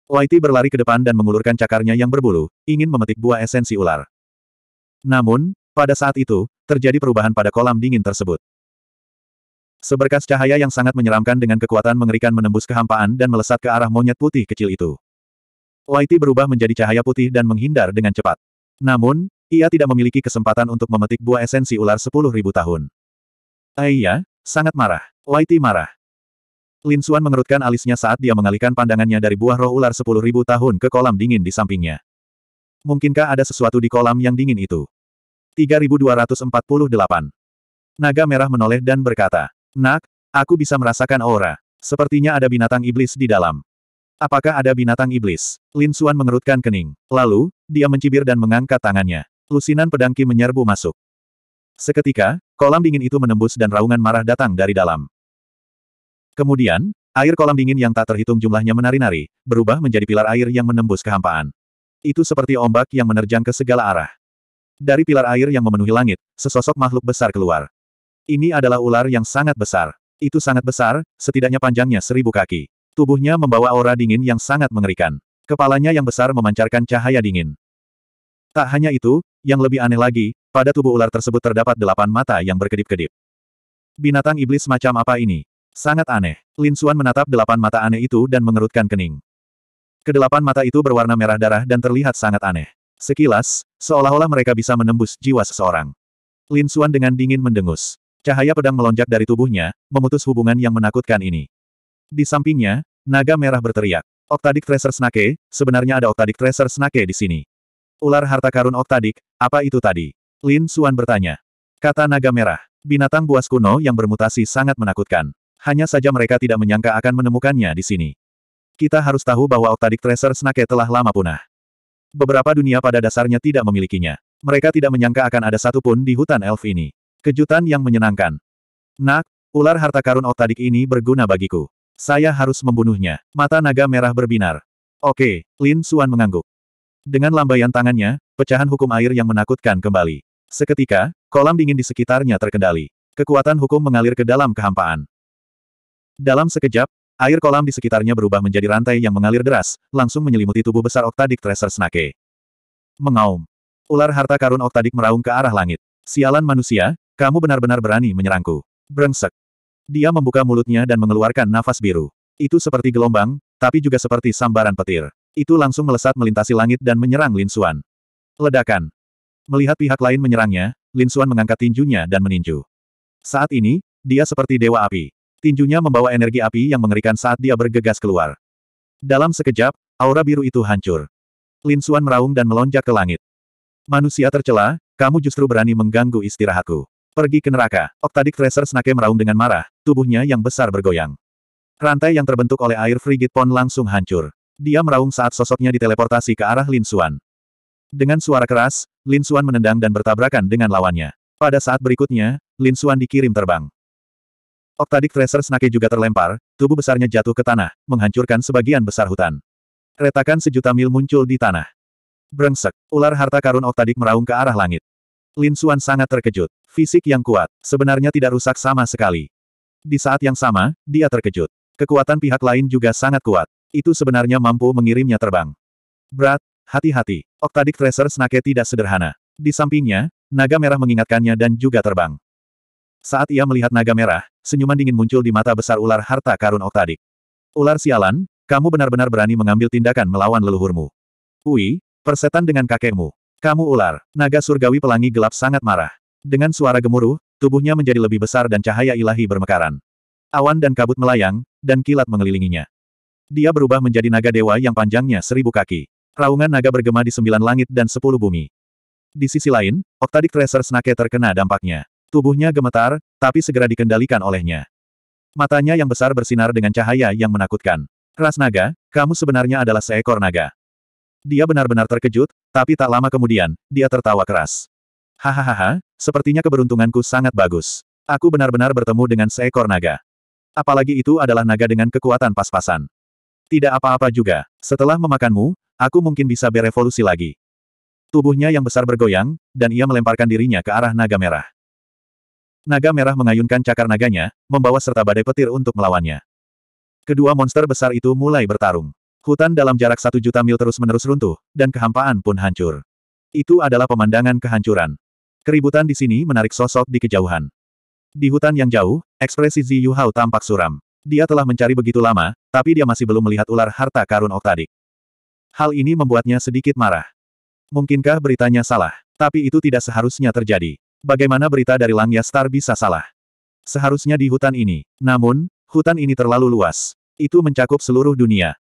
Speaker 1: Whitey berlari ke depan dan mengulurkan cakarnya yang berbulu, ingin memetik buah esensi ular. Namun, pada saat itu, terjadi perubahan pada kolam dingin tersebut. Seberkas cahaya yang sangat menyeramkan dengan kekuatan mengerikan menembus kehampaan dan melesat ke arah monyet putih kecil itu. Whitey berubah menjadi cahaya putih dan menghindar dengan cepat. Namun, ia tidak memiliki kesempatan untuk memetik buah esensi ular sepuluh ribu tahun. Aiya, sangat marah. Whitey marah. Lin Xuan mengerutkan alisnya saat dia mengalihkan pandangannya dari buah roh ular sepuluh ribu tahun ke kolam dingin di sampingnya. Mungkinkah ada sesuatu di kolam yang dingin itu? 3248. Naga merah menoleh dan berkata, Nak, aku bisa merasakan aura. Sepertinya ada binatang iblis di dalam. Apakah ada binatang iblis? Lin Xuan mengerutkan kening. Lalu, dia mencibir dan mengangkat tangannya. Lusinan pedangki menyerbu masuk. Seketika, kolam dingin itu menembus dan raungan marah datang dari dalam. Kemudian, air kolam dingin yang tak terhitung jumlahnya menari-nari, berubah menjadi pilar air yang menembus kehampaan. Itu seperti ombak yang menerjang ke segala arah. Dari pilar air yang memenuhi langit, sesosok makhluk besar keluar. Ini adalah ular yang sangat besar. Itu sangat besar, setidaknya panjangnya seribu kaki. Tubuhnya membawa aura dingin yang sangat mengerikan. Kepalanya yang besar memancarkan cahaya dingin. Tak hanya itu, yang lebih aneh lagi, pada tubuh ular tersebut terdapat delapan mata yang berkedip-kedip. Binatang iblis macam apa ini? Sangat aneh. Lin Xuan menatap delapan mata aneh itu dan mengerutkan kening. Kedelapan mata itu berwarna merah darah dan terlihat sangat aneh. Sekilas, seolah-olah mereka bisa menembus jiwa seseorang. Lin Xuan dengan dingin mendengus. Cahaya pedang melonjak dari tubuhnya, memutus hubungan yang menakutkan ini. Di sampingnya, naga merah berteriak. Oktadik Tracer Snake, sebenarnya ada oktadik Tracer Snake di sini. Ular harta karun oktadik, apa itu tadi? Lin Suan bertanya. Kata naga merah. Binatang buas kuno yang bermutasi sangat menakutkan. Hanya saja mereka tidak menyangka akan menemukannya di sini. Kita harus tahu bahwa Octadic Tracer Snake telah lama punah. Beberapa dunia pada dasarnya tidak memilikinya. Mereka tidak menyangka akan ada satu pun di hutan elf ini. Kejutan yang menyenangkan. Nak, ular harta karun Octadic ini berguna bagiku. Saya harus membunuhnya. Mata naga merah berbinar. Oke, Lin Suan mengangguk. Dengan lambaian tangannya, pecahan hukum air yang menakutkan kembali. Seketika, kolam dingin di sekitarnya terkendali. Kekuatan hukum mengalir ke dalam kehampaan. Dalam sekejap, air kolam di sekitarnya berubah menjadi rantai yang mengalir deras, langsung menyelimuti tubuh besar Oktadik Tracer Snake. Mengaum. Ular harta karun Oktadik meraung ke arah langit. Sialan manusia, kamu benar-benar berani menyerangku. Brengsek. Dia membuka mulutnya dan mengeluarkan nafas biru. Itu seperti gelombang, tapi juga seperti sambaran petir. Itu langsung melesat melintasi langit dan menyerang Lin Suan. Ledakan. Melihat pihak lain menyerangnya, Lin Xuan mengangkat tinjunya dan meninju. Saat ini, dia seperti dewa api. Tinjunya membawa energi api yang mengerikan saat dia bergegas keluar. Dalam sekejap, aura biru itu hancur. Lin Xuan meraung dan melonjak ke langit. Manusia tercela, kamu justru berani mengganggu istirahatku. Pergi ke neraka. Octadic Tracer Snake meraung dengan marah, tubuhnya yang besar bergoyang. Rantai yang terbentuk oleh air frigid pon langsung hancur. Dia meraung saat sosoknya diteleportasi ke arah Lin Xuan. Dengan suara keras, Lin Xuan menendang dan bertabrakan dengan lawannya. Pada saat berikutnya, Lin Xuan dikirim terbang. Octadic Tracer Snake juga terlempar, tubuh besarnya jatuh ke tanah, menghancurkan sebagian besar hutan. Retakan sejuta mil muncul di tanah. Brengsek, ular harta karun Oktadik meraung ke arah langit. Lin Xuan sangat terkejut. Fisik yang kuat, sebenarnya tidak rusak sama sekali. Di saat yang sama, dia terkejut. Kekuatan pihak lain juga sangat kuat. Itu sebenarnya mampu mengirimnya terbang. Berat, Hati-hati, Octadic Tracer Snake tidak sederhana. Di sampingnya, naga merah mengingatkannya dan juga terbang. Saat ia melihat naga merah, senyuman dingin muncul di mata besar ular harta karun Octadic. Ular sialan, kamu benar-benar berani mengambil tindakan melawan leluhurmu. Ui, persetan dengan kakekmu. Kamu ular, naga surgawi pelangi gelap sangat marah. Dengan suara gemuruh, tubuhnya menjadi lebih besar dan cahaya ilahi bermekaran. Awan dan kabut melayang, dan kilat mengelilinginya. Dia berubah menjadi naga dewa yang panjangnya seribu kaki. Raungan naga bergema di sembilan langit dan sepuluh bumi. Di sisi lain, Octadic Tracer Snake terkena dampaknya. Tubuhnya gemetar, tapi segera dikendalikan olehnya. Matanya yang besar bersinar dengan cahaya yang menakutkan. Ras naga, kamu sebenarnya adalah seekor naga. Dia benar-benar terkejut, tapi tak lama kemudian, dia tertawa keras. Hahaha, sepertinya keberuntunganku sangat bagus. Aku benar-benar bertemu dengan seekor naga. Apalagi itu adalah naga dengan kekuatan pas-pasan. Tidak apa-apa juga. Setelah memakanmu, Aku mungkin bisa berevolusi lagi. Tubuhnya yang besar bergoyang, dan ia melemparkan dirinya ke arah naga merah. Naga merah mengayunkan cakar naganya, membawa serta badai petir untuk melawannya. Kedua monster besar itu mulai bertarung. Hutan dalam jarak satu juta mil terus-menerus runtuh, dan kehampaan pun hancur. Itu adalah pemandangan kehancuran. Keributan di sini menarik sosok di kejauhan. Di hutan yang jauh, ekspresi Zi Hao tampak suram. Dia telah mencari begitu lama, tapi dia masih belum melihat ular harta karun oktadik. Hal ini membuatnya sedikit marah. Mungkinkah beritanya salah? Tapi itu tidak seharusnya terjadi. Bagaimana berita dari Langya Star bisa salah? Seharusnya di hutan ini. Namun, hutan ini terlalu luas. Itu mencakup seluruh dunia.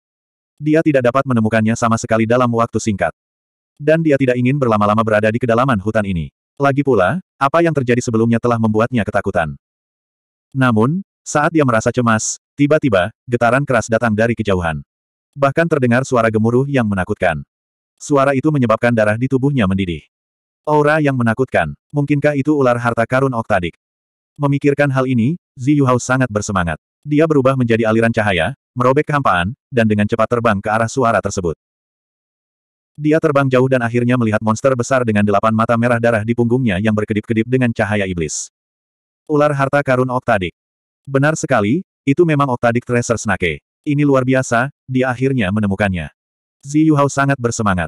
Speaker 1: Dia tidak dapat menemukannya sama sekali dalam waktu singkat. Dan dia tidak ingin berlama-lama berada di kedalaman hutan ini. Lagi pula, apa yang terjadi sebelumnya telah membuatnya ketakutan. Namun, saat dia merasa cemas, tiba-tiba, getaran keras datang dari kejauhan. Bahkan terdengar suara gemuruh yang menakutkan. Suara itu menyebabkan darah di tubuhnya mendidih. Aura yang menakutkan. Mungkinkah itu ular harta karun oktadik? Memikirkan hal ini, Zi Yuhao sangat bersemangat. Dia berubah menjadi aliran cahaya, merobek kehampaan, dan dengan cepat terbang ke arah suara tersebut. Dia terbang jauh dan akhirnya melihat monster besar dengan delapan mata merah darah di punggungnya yang berkedip-kedip dengan cahaya iblis. Ular harta karun Oktadik. Benar sekali, itu memang Oktadik Tracer Snake. Ini luar biasa, dia akhirnya menemukannya. Zi Hao sangat bersemangat.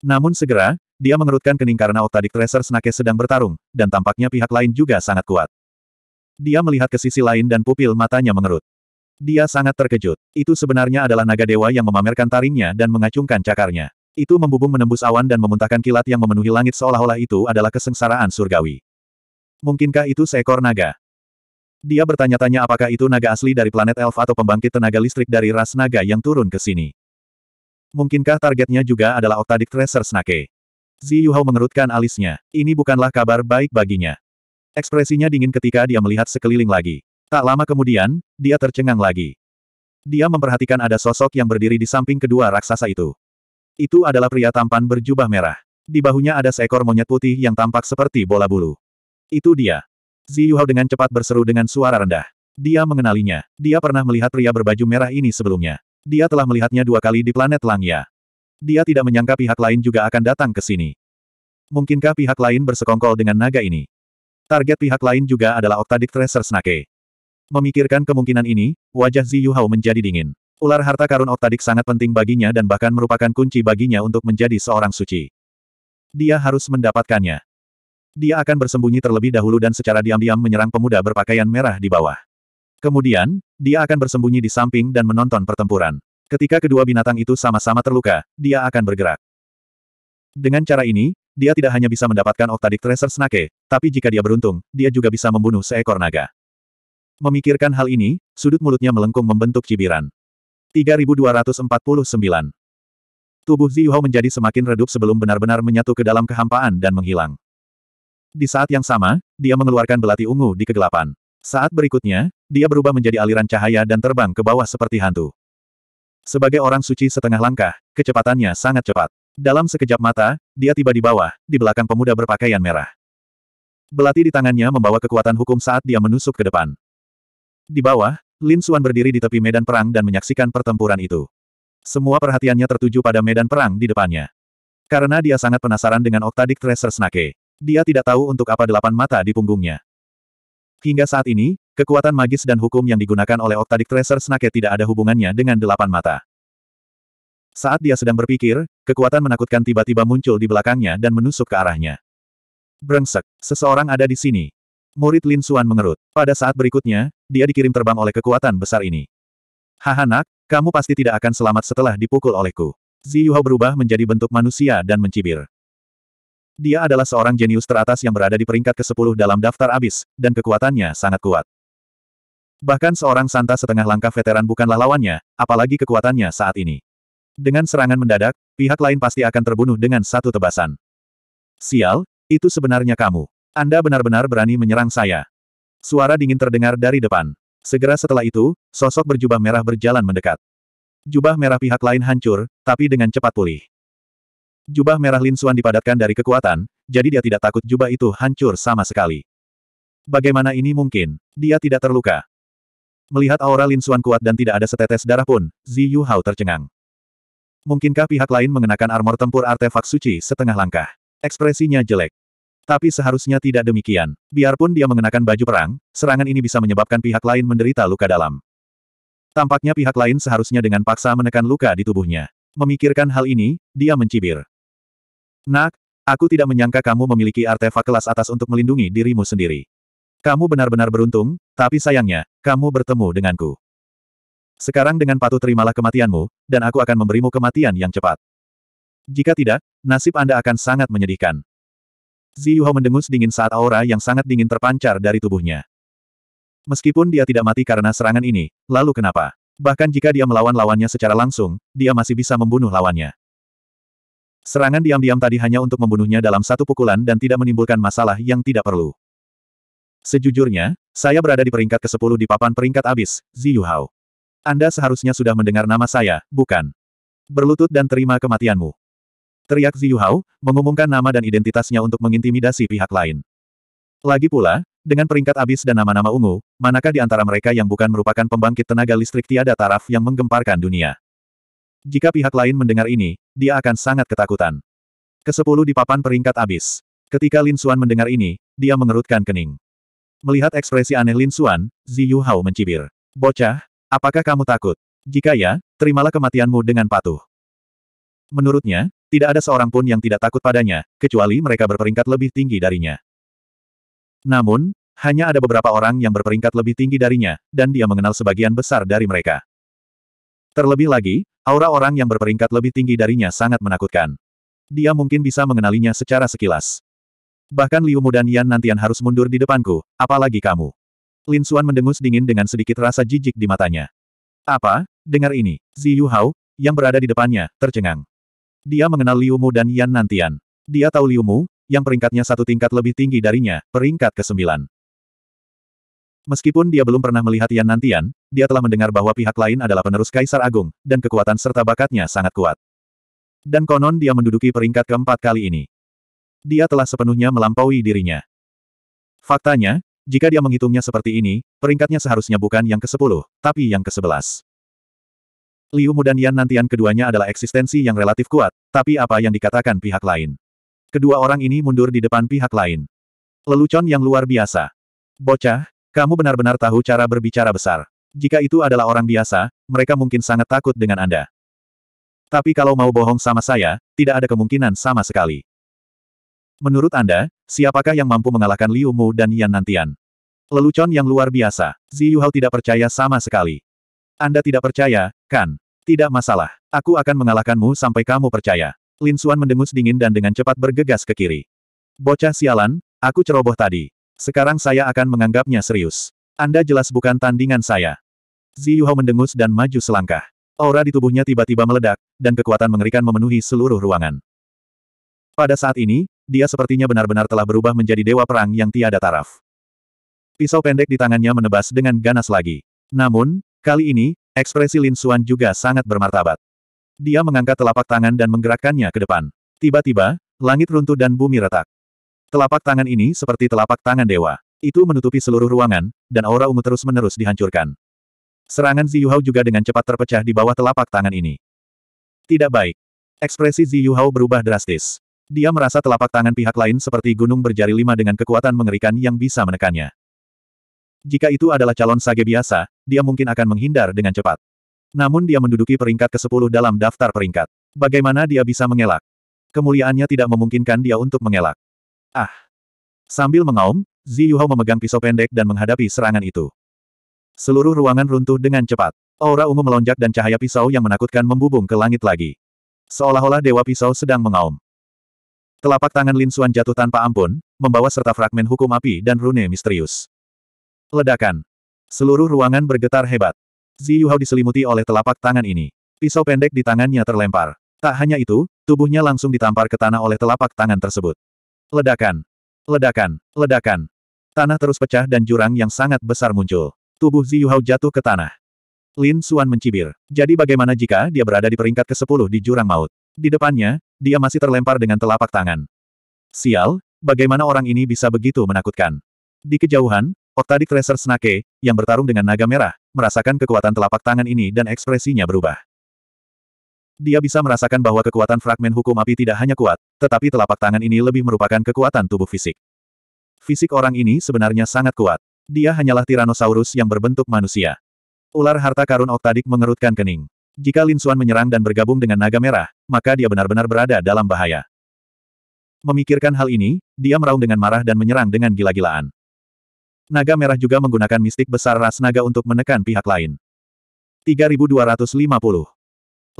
Speaker 1: Namun segera, dia mengerutkan kening karena Octadic Tracer Snake sedang bertarung, dan tampaknya pihak lain juga sangat kuat. Dia melihat ke sisi lain dan pupil matanya mengerut. Dia sangat terkejut. Itu sebenarnya adalah naga dewa yang memamerkan taringnya dan mengacungkan cakarnya. Itu membubung menembus awan dan memuntahkan kilat yang memenuhi langit seolah-olah itu adalah kesengsaraan surgawi. Mungkinkah itu seekor naga? Dia bertanya-tanya apakah itu naga asli dari planet elf atau pembangkit tenaga listrik dari ras naga yang turun ke sini. Mungkinkah targetnya juga adalah Octadic Tracer Snake? Zi Yuhao mengerutkan alisnya. Ini bukanlah kabar baik baginya. Ekspresinya dingin ketika dia melihat sekeliling lagi. Tak lama kemudian, dia tercengang lagi. Dia memperhatikan ada sosok yang berdiri di samping kedua raksasa itu. Itu adalah pria tampan berjubah merah. Di bahunya ada seekor monyet putih yang tampak seperti bola bulu. Itu dia. Zi Hao dengan cepat berseru dengan suara rendah. Dia mengenalinya. Dia pernah melihat pria berbaju merah ini sebelumnya. Dia telah melihatnya dua kali di planet Langya. Dia tidak menyangka pihak lain juga akan datang ke sini. Mungkinkah pihak lain bersekongkol dengan naga ini? Target pihak lain juga adalah Octadic Tracer Snake. Memikirkan kemungkinan ini, wajah Zi Yuhao menjadi dingin. Ular harta karun Octadic sangat penting baginya dan bahkan merupakan kunci baginya untuk menjadi seorang suci. Dia harus mendapatkannya. Dia akan bersembunyi terlebih dahulu dan secara diam-diam menyerang pemuda berpakaian merah di bawah. Kemudian, dia akan bersembunyi di samping dan menonton pertempuran. Ketika kedua binatang itu sama-sama terluka, dia akan bergerak. Dengan cara ini, dia tidak hanya bisa mendapatkan Octadic Treasure Snake, tapi jika dia beruntung, dia juga bisa membunuh seekor naga. Memikirkan hal ini, sudut mulutnya melengkung membentuk cibiran. 3249 Tubuh Ziyuhao menjadi semakin redup sebelum benar-benar menyatu ke dalam kehampaan dan menghilang. Di saat yang sama, dia mengeluarkan belati ungu di kegelapan. Saat berikutnya, dia berubah menjadi aliran cahaya dan terbang ke bawah seperti hantu. Sebagai orang suci setengah langkah, kecepatannya sangat cepat. Dalam sekejap mata, dia tiba di bawah, di belakang pemuda berpakaian merah. Belati di tangannya membawa kekuatan hukum saat dia menusuk ke depan. Di bawah, Lin Xuan berdiri di tepi medan perang dan menyaksikan pertempuran itu. Semua perhatiannya tertuju pada medan perang di depannya. Karena dia sangat penasaran dengan Octadic Tracer Snake. Dia tidak tahu untuk apa delapan mata di punggungnya. Hingga saat ini, kekuatan magis dan hukum yang digunakan oleh Octadic Tracer Snake tidak ada hubungannya dengan delapan mata. Saat dia sedang berpikir, kekuatan menakutkan tiba-tiba muncul di belakangnya dan menusuk ke arahnya. Brengsek, seseorang ada di sini. Murid Lin Suan mengerut. Pada saat berikutnya, dia dikirim terbang oleh kekuatan besar ini. Hahanak, kamu pasti tidak akan selamat setelah dipukul olehku. Zi berubah menjadi bentuk manusia dan mencibir. Dia adalah seorang jenius teratas yang berada di peringkat ke-10 dalam daftar abis, dan kekuatannya sangat kuat. Bahkan seorang santa setengah langkah veteran bukanlah lawannya, apalagi kekuatannya saat ini. Dengan serangan mendadak, pihak lain pasti akan terbunuh dengan satu tebasan. Sial, itu sebenarnya kamu. Anda benar-benar berani menyerang saya. Suara dingin terdengar dari depan. Segera setelah itu, sosok berjubah merah berjalan mendekat. Jubah merah pihak lain hancur, tapi dengan cepat pulih. Jubah merah Lin Suan dipadatkan dari kekuatan, jadi dia tidak takut jubah itu hancur sama sekali. Bagaimana ini mungkin? Dia tidak terluka. Melihat aura Lin Suan kuat dan tidak ada setetes darah pun, Zi Yu Hao tercengang. Mungkinkah pihak lain mengenakan armor tempur artefak suci setengah langkah? Ekspresinya jelek. Tapi seharusnya tidak demikian. Biarpun dia mengenakan baju perang, serangan ini bisa menyebabkan pihak lain menderita luka dalam. Tampaknya pihak lain seharusnya dengan paksa menekan luka di tubuhnya. Memikirkan hal ini, dia mencibir. Nak, aku tidak menyangka kamu memiliki artefak kelas atas untuk melindungi dirimu sendiri. Kamu benar-benar beruntung, tapi sayangnya, kamu bertemu denganku. Sekarang dengan patuh terimalah kematianmu, dan aku akan memberimu kematian yang cepat. Jika tidak, nasib Anda akan sangat menyedihkan. Zi Ziyuho mendengus dingin saat aura yang sangat dingin terpancar dari tubuhnya. Meskipun dia tidak mati karena serangan ini, lalu kenapa? Bahkan jika dia melawan lawannya secara langsung, dia masih bisa membunuh lawannya. Serangan diam-diam tadi hanya untuk membunuhnya dalam satu pukulan dan tidak menimbulkan masalah yang tidak perlu. Sejujurnya, saya berada di peringkat ke-10 di papan peringkat abis, Ziyu Hao. Anda seharusnya sudah mendengar nama saya, bukan? Berlutut dan terima kematianmu. Teriak Ziyu Hao, mengumumkan nama dan identitasnya untuk mengintimidasi pihak lain. Lagi pula, dengan peringkat abis dan nama-nama ungu, manakah di antara mereka yang bukan merupakan pembangkit tenaga listrik tiada taraf yang menggemparkan dunia? Jika pihak lain mendengar ini, dia akan sangat ketakutan. Kesepuluh di papan peringkat abis. Ketika Lin Xuan mendengar ini, dia mengerutkan kening. Melihat ekspresi aneh Lin Xuan, Zi Yu Hao mencibir. Bocah, apakah kamu takut? Jika ya, terimalah kematianmu dengan patuh. Menurutnya, tidak ada seorang pun yang tidak takut padanya, kecuali mereka berperingkat lebih tinggi darinya. Namun, hanya ada beberapa orang yang berperingkat lebih tinggi darinya, dan dia mengenal sebagian besar dari mereka. Terlebih lagi, aura orang yang berperingkat lebih tinggi darinya sangat menakutkan. Dia mungkin bisa mengenalinya secara sekilas. Bahkan Liu Mu dan Yan Nantian harus mundur di depanku, apalagi kamu. Lin Xuan mendengus dingin dengan sedikit rasa jijik di matanya. Apa? Dengar ini. Zi Yu Hao, yang berada di depannya, tercengang. Dia mengenal Liu Mu dan Yan Nantian. Dia tahu Liu Mu, yang peringkatnya satu tingkat lebih tinggi darinya, peringkat ke-9. Meskipun dia belum pernah melihat Yan Nantian, dia telah mendengar bahwa pihak lain adalah penerus Kaisar Agung, dan kekuatan serta bakatnya sangat kuat. Dan konon dia menduduki peringkat keempat kali ini. Dia telah sepenuhnya melampaui dirinya. Faktanya, jika dia menghitungnya seperti ini, peringkatnya seharusnya bukan yang ke-10, tapi yang ke-11. Liu Mu dan Yan Nantian keduanya adalah eksistensi yang relatif kuat, tapi apa yang dikatakan pihak lain? Kedua orang ini mundur di depan pihak lain. Lelucon yang luar biasa. Bocah, kamu benar-benar tahu cara berbicara besar. Jika itu adalah orang biasa, mereka mungkin sangat takut dengan Anda. Tapi kalau mau bohong sama saya, tidak ada kemungkinan sama sekali. Menurut Anda, siapakah yang mampu mengalahkan Liu Mu dan Yan Nantian? Lelucon yang luar biasa. Zi Hao tidak percaya sama sekali. Anda tidak percaya, kan? Tidak masalah. Aku akan mengalahkanmu sampai kamu percaya. Lin Suan mendengus dingin dan dengan cepat bergegas ke kiri. Bocah sialan, aku ceroboh tadi. Sekarang saya akan menganggapnya serius. Anda jelas bukan tandingan saya. Zi Ziyuhao mendengus dan maju selangkah. Aura di tubuhnya tiba-tiba meledak, dan kekuatan mengerikan memenuhi seluruh ruangan. Pada saat ini, dia sepertinya benar-benar telah berubah menjadi dewa perang yang tiada taraf. Pisau pendek di tangannya menebas dengan ganas lagi. Namun, kali ini, ekspresi Lin Suan juga sangat bermartabat. Dia mengangkat telapak tangan dan menggerakkannya ke depan. Tiba-tiba, langit runtuh dan bumi retak. Telapak tangan ini seperti telapak tangan dewa. Itu menutupi seluruh ruangan, dan aura ungu terus-menerus dihancurkan. Serangan Ziyuhao juga dengan cepat terpecah di bawah telapak tangan ini. Tidak baik. Ekspresi Ziyuhao berubah drastis. Dia merasa telapak tangan pihak lain seperti gunung berjari lima dengan kekuatan mengerikan yang bisa menekannya. Jika itu adalah calon sage biasa, dia mungkin akan menghindar dengan cepat. Namun dia menduduki peringkat ke-10 dalam daftar peringkat. Bagaimana dia bisa mengelak? Kemuliaannya tidak memungkinkan dia untuk mengelak. Ah! Sambil mengaum, Zi Yuhao memegang pisau pendek dan menghadapi serangan itu. Seluruh ruangan runtuh dengan cepat. Aura ungu melonjak dan cahaya pisau yang menakutkan membubung ke langit lagi. Seolah-olah dewa pisau sedang mengaum. Telapak tangan Lin Xuan jatuh tanpa ampun, membawa serta fragmen hukum api dan rune misterius. Ledakan. Seluruh ruangan bergetar hebat. Zi Yuhao diselimuti oleh telapak tangan ini. Pisau pendek di tangannya terlempar. Tak hanya itu, tubuhnya langsung ditampar ke tanah oleh telapak tangan tersebut. Ledakan. Ledakan. Ledakan. Tanah terus pecah dan jurang yang sangat besar muncul. Tubuh Hao jatuh ke tanah. Lin Suan mencibir. Jadi bagaimana jika dia berada di peringkat ke-10 di jurang maut? Di depannya, dia masih terlempar dengan telapak tangan. Sial, bagaimana orang ini bisa begitu menakutkan? Di kejauhan, Octadic Tracer Snake, yang bertarung dengan naga merah, merasakan kekuatan telapak tangan ini dan ekspresinya berubah. Dia bisa merasakan bahwa kekuatan fragmen hukum api tidak hanya kuat, tetapi telapak tangan ini lebih merupakan kekuatan tubuh fisik. Fisik orang ini sebenarnya sangat kuat. Dia hanyalah Tyrannosaurus yang berbentuk manusia. Ular harta karun oktadik mengerutkan kening. Jika Lin Xuan menyerang dan bergabung dengan naga merah, maka dia benar-benar berada dalam bahaya. Memikirkan hal ini, dia meraung dengan marah dan menyerang dengan gila-gilaan. Naga merah juga menggunakan mistik besar ras naga untuk menekan pihak lain. 3250.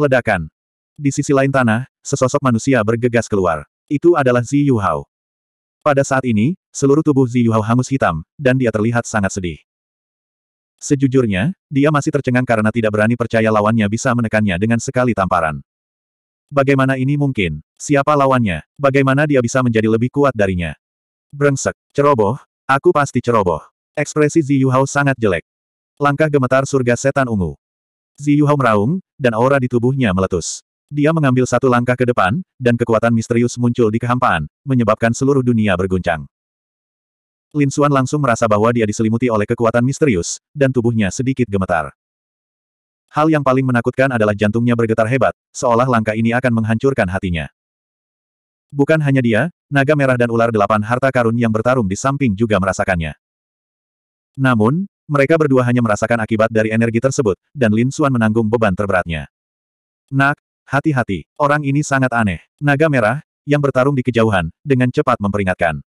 Speaker 1: Ledakan. Di sisi lain tanah, sesosok manusia bergegas keluar. Itu adalah Zi Hao. Pada saat ini, seluruh tubuh Zi Hao hangus hitam, dan dia terlihat sangat sedih. Sejujurnya, dia masih tercengang karena tidak berani percaya lawannya bisa menekannya dengan sekali tamparan. Bagaimana ini mungkin? Siapa lawannya? Bagaimana dia bisa menjadi lebih kuat darinya? Brengsek, ceroboh, aku pasti ceroboh. Ekspresi Zi Yuhao sangat jelek. Langkah gemetar surga setan ungu. Zi Yuhao meraung, dan aura di tubuhnya meletus. Dia mengambil satu langkah ke depan, dan kekuatan misterius muncul di kehampaan, menyebabkan seluruh dunia berguncang. Lin Xuan langsung merasa bahwa dia diselimuti oleh kekuatan misterius, dan tubuhnya sedikit gemetar. Hal yang paling menakutkan adalah jantungnya bergetar hebat, seolah langkah ini akan menghancurkan hatinya. Bukan hanya dia, naga merah dan ular delapan harta karun yang bertarung di samping juga merasakannya. Namun, mereka berdua hanya merasakan akibat dari energi tersebut, dan Lin Xuan menanggung beban terberatnya. Nak, Hati-hati, orang ini sangat aneh. Naga merah, yang bertarung di kejauhan, dengan cepat memperingatkan.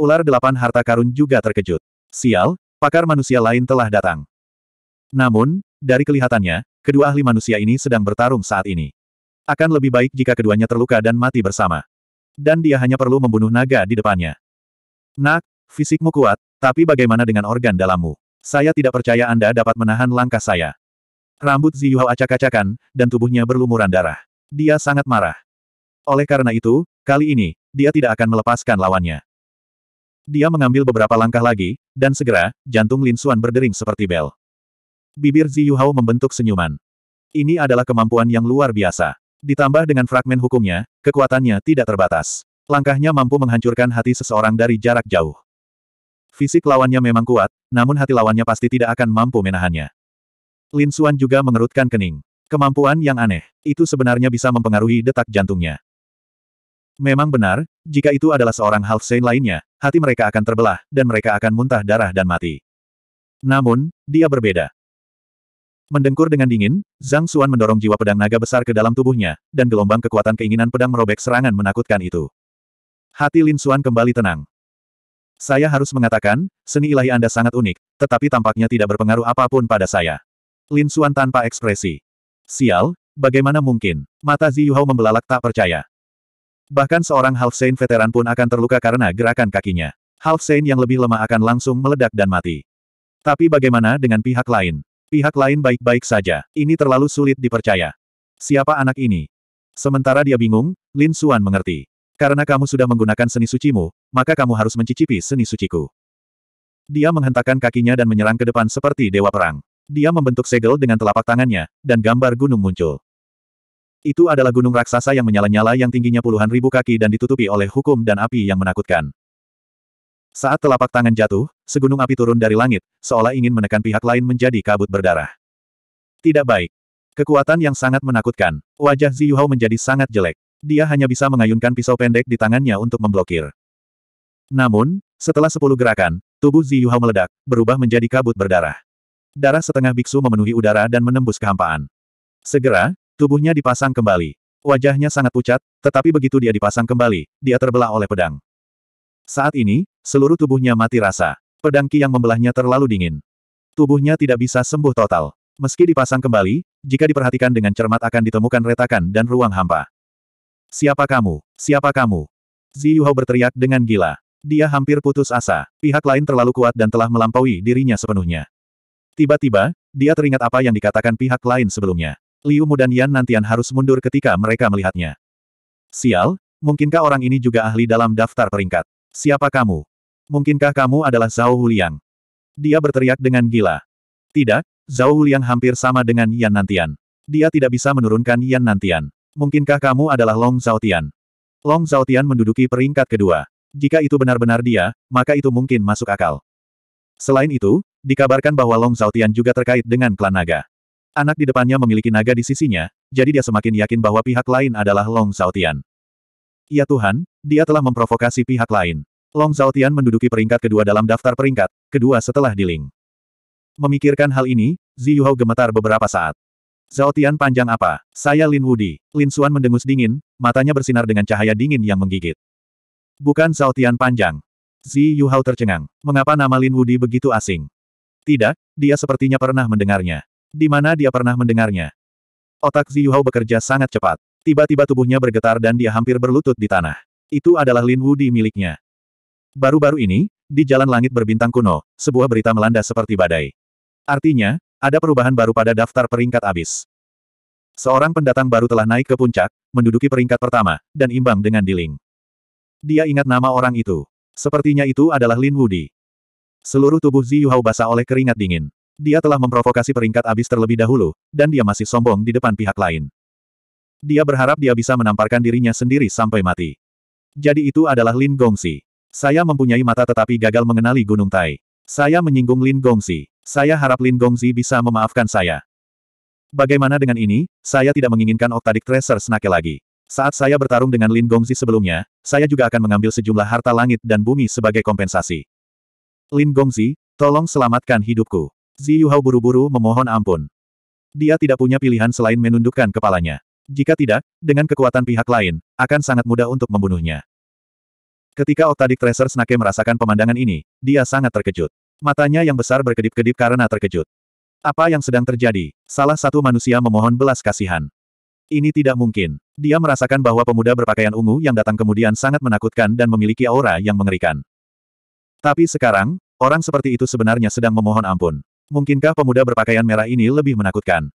Speaker 1: Ular delapan harta karun juga terkejut. Sial, pakar manusia lain telah datang. Namun, dari kelihatannya, kedua ahli manusia ini sedang bertarung saat ini. Akan lebih baik jika keduanya terluka dan mati bersama. Dan dia hanya perlu membunuh naga di depannya. Nak, fisikmu kuat, tapi bagaimana dengan organ dalammu? Saya tidak percaya Anda dapat menahan langkah saya. Rambut Ziyuhao acak-acakan, dan tubuhnya berlumuran darah. Dia sangat marah. Oleh karena itu, kali ini, dia tidak akan melepaskan lawannya. Dia mengambil beberapa langkah lagi, dan segera, jantung Lin Xuan berdering seperti bel. Bibir Ziyuhao membentuk senyuman. Ini adalah kemampuan yang luar biasa. Ditambah dengan fragmen hukumnya, kekuatannya tidak terbatas. Langkahnya mampu menghancurkan hati seseorang dari jarak jauh. Fisik lawannya memang kuat, namun hati lawannya pasti tidak akan mampu menahannya. Lin Suan juga mengerutkan kening. Kemampuan yang aneh, itu sebenarnya bisa mempengaruhi detak jantungnya. Memang benar, jika itu adalah seorang half saint lainnya, hati mereka akan terbelah, dan mereka akan muntah darah dan mati. Namun, dia berbeda. Mendengkur dengan dingin, Zhang Xuan mendorong jiwa pedang naga besar ke dalam tubuhnya, dan gelombang kekuatan keinginan pedang merobek serangan menakutkan itu. Hati Lin Xuan kembali tenang. Saya harus mengatakan, seni ilahi Anda sangat unik, tetapi tampaknya tidak berpengaruh apapun pada saya. Lin Suan tanpa ekspresi. Sial, bagaimana mungkin? Mata Zi Yuhao membelalak tak percaya. Bahkan seorang Half Saint veteran pun akan terluka karena gerakan kakinya. Half Saint yang lebih lemah akan langsung meledak dan mati. Tapi bagaimana dengan pihak lain? Pihak lain baik-baik saja. Ini terlalu sulit dipercaya. Siapa anak ini? Sementara dia bingung, Lin Suan mengerti. Karena kamu sudah menggunakan seni sucimu, maka kamu harus mencicipi seni suciku. Dia menghentakkan kakinya dan menyerang ke depan seperti dewa perang. Dia membentuk segel dengan telapak tangannya, dan gambar gunung muncul. Itu adalah gunung raksasa yang menyala-nyala yang tingginya puluhan ribu kaki dan ditutupi oleh hukum dan api yang menakutkan. Saat telapak tangan jatuh, segunung api turun dari langit, seolah ingin menekan pihak lain menjadi kabut berdarah. Tidak baik. Kekuatan yang sangat menakutkan. Wajah Ziyuhao menjadi sangat jelek. Dia hanya bisa mengayunkan pisau pendek di tangannya untuk memblokir. Namun, setelah sepuluh gerakan, tubuh Ziyuhao meledak, berubah menjadi kabut berdarah. Darah setengah biksu memenuhi udara dan menembus kehampaan. Segera, tubuhnya dipasang kembali. Wajahnya sangat pucat, tetapi begitu dia dipasang kembali, dia terbelah oleh pedang. Saat ini, seluruh tubuhnya mati rasa. Pedang Ki yang membelahnya terlalu dingin. Tubuhnya tidak bisa sembuh total. Meski dipasang kembali, jika diperhatikan dengan cermat akan ditemukan retakan dan ruang hampa. Siapa kamu? Siapa kamu? Zi Yuhao berteriak dengan gila. Dia hampir putus asa. Pihak lain terlalu kuat dan telah melampaui dirinya sepenuhnya. Tiba-tiba, dia teringat apa yang dikatakan pihak lain sebelumnya. Liu Mu dan Yan Nantian harus mundur ketika mereka melihatnya. Sial, mungkinkah orang ini juga ahli dalam daftar peringkat? Siapa kamu? Mungkinkah kamu adalah Zhao Huliang? Dia berteriak dengan gila. Tidak, Zhao Huliang hampir sama dengan Yan Nantian. Dia tidak bisa menurunkan Yan Nantian. Mungkinkah kamu adalah Long Zhaotian? Long Zhaotian menduduki peringkat kedua. Jika itu benar-benar dia, maka itu mungkin masuk akal. Selain itu, Dikabarkan bahwa Long Zhaotian juga terkait dengan klan naga. Anak di depannya memiliki naga di sisinya, jadi dia semakin yakin bahwa pihak lain adalah Long Zhaotian. Ya Tuhan, dia telah memprovokasi pihak lain. Long Zhaotian menduduki peringkat kedua dalam daftar peringkat, kedua setelah di Ling. Memikirkan hal ini, Zi Hao gemetar beberapa saat. Zhaotian panjang apa? Saya Lin Wudi. Lin Xuan mendengus dingin, matanya bersinar dengan cahaya dingin yang menggigit. Bukan Zhaotian panjang. Zi Yuhao tercengang. Mengapa nama Lin Wudi begitu asing? Tidak, dia sepertinya pernah mendengarnya. Di mana dia pernah mendengarnya? Otak Ziyuhao bekerja sangat cepat. Tiba-tiba tubuhnya bergetar dan dia hampir berlutut di tanah. Itu adalah Lin Wudi miliknya. Baru-baru ini, di jalan langit berbintang kuno, sebuah berita melanda seperti badai. Artinya, ada perubahan baru pada daftar peringkat abis. Seorang pendatang baru telah naik ke puncak, menduduki peringkat pertama, dan imbang dengan Diling. Dia ingat nama orang itu. Sepertinya itu adalah Lin Wudi. Seluruh tubuh Zi Yuhao basah oleh keringat dingin. Dia telah memprovokasi peringkat abis terlebih dahulu, dan dia masih sombong di depan pihak lain. Dia berharap dia bisa menamparkan dirinya sendiri sampai mati. Jadi itu adalah Lin Gongsi. Saya mempunyai mata tetapi gagal mengenali Gunung Tai. Saya menyinggung Lin Gongsi. Saya harap Lin Gongsi bisa memaafkan saya. Bagaimana dengan ini, saya tidak menginginkan Octadic Tracer Snake lagi. Saat saya bertarung dengan Lin Gongzi sebelumnya, saya juga akan mengambil sejumlah harta langit dan bumi sebagai kompensasi. Lin Gongzi, tolong selamatkan hidupku. Zi Yuhao buru-buru memohon ampun. Dia tidak punya pilihan selain menundukkan kepalanya. Jika tidak, dengan kekuatan pihak lain, akan sangat mudah untuk membunuhnya. Ketika Octadic Tracer Snake merasakan pemandangan ini, dia sangat terkejut. Matanya yang besar berkedip-kedip karena terkejut. Apa yang sedang terjadi? Salah satu manusia memohon belas kasihan. Ini tidak mungkin. Dia merasakan bahwa pemuda berpakaian ungu yang datang kemudian sangat menakutkan dan memiliki aura yang mengerikan. Tapi sekarang, orang seperti itu sebenarnya sedang memohon ampun. Mungkinkah pemuda berpakaian merah ini lebih menakutkan?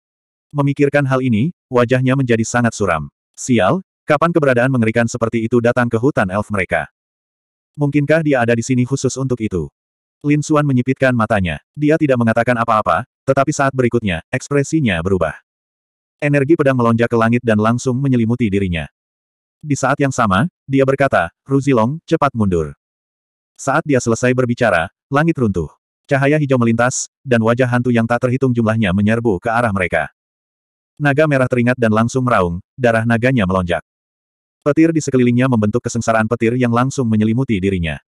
Speaker 1: Memikirkan hal ini, wajahnya menjadi sangat suram. Sial, kapan keberadaan mengerikan seperti itu datang ke hutan elf mereka? Mungkinkah dia ada di sini khusus untuk itu? Lin Xuan menyipitkan matanya. Dia tidak mengatakan apa-apa, tetapi saat berikutnya, ekspresinya berubah. Energi pedang melonjak ke langit dan langsung menyelimuti dirinya. Di saat yang sama, dia berkata, Ruzilong, cepat mundur. Saat dia selesai berbicara, langit runtuh. Cahaya hijau melintas, dan wajah hantu yang tak terhitung jumlahnya menyerbu ke arah mereka. Naga merah teringat dan langsung meraung, darah naganya melonjak. Petir di sekelilingnya membentuk kesengsaraan petir yang langsung menyelimuti dirinya.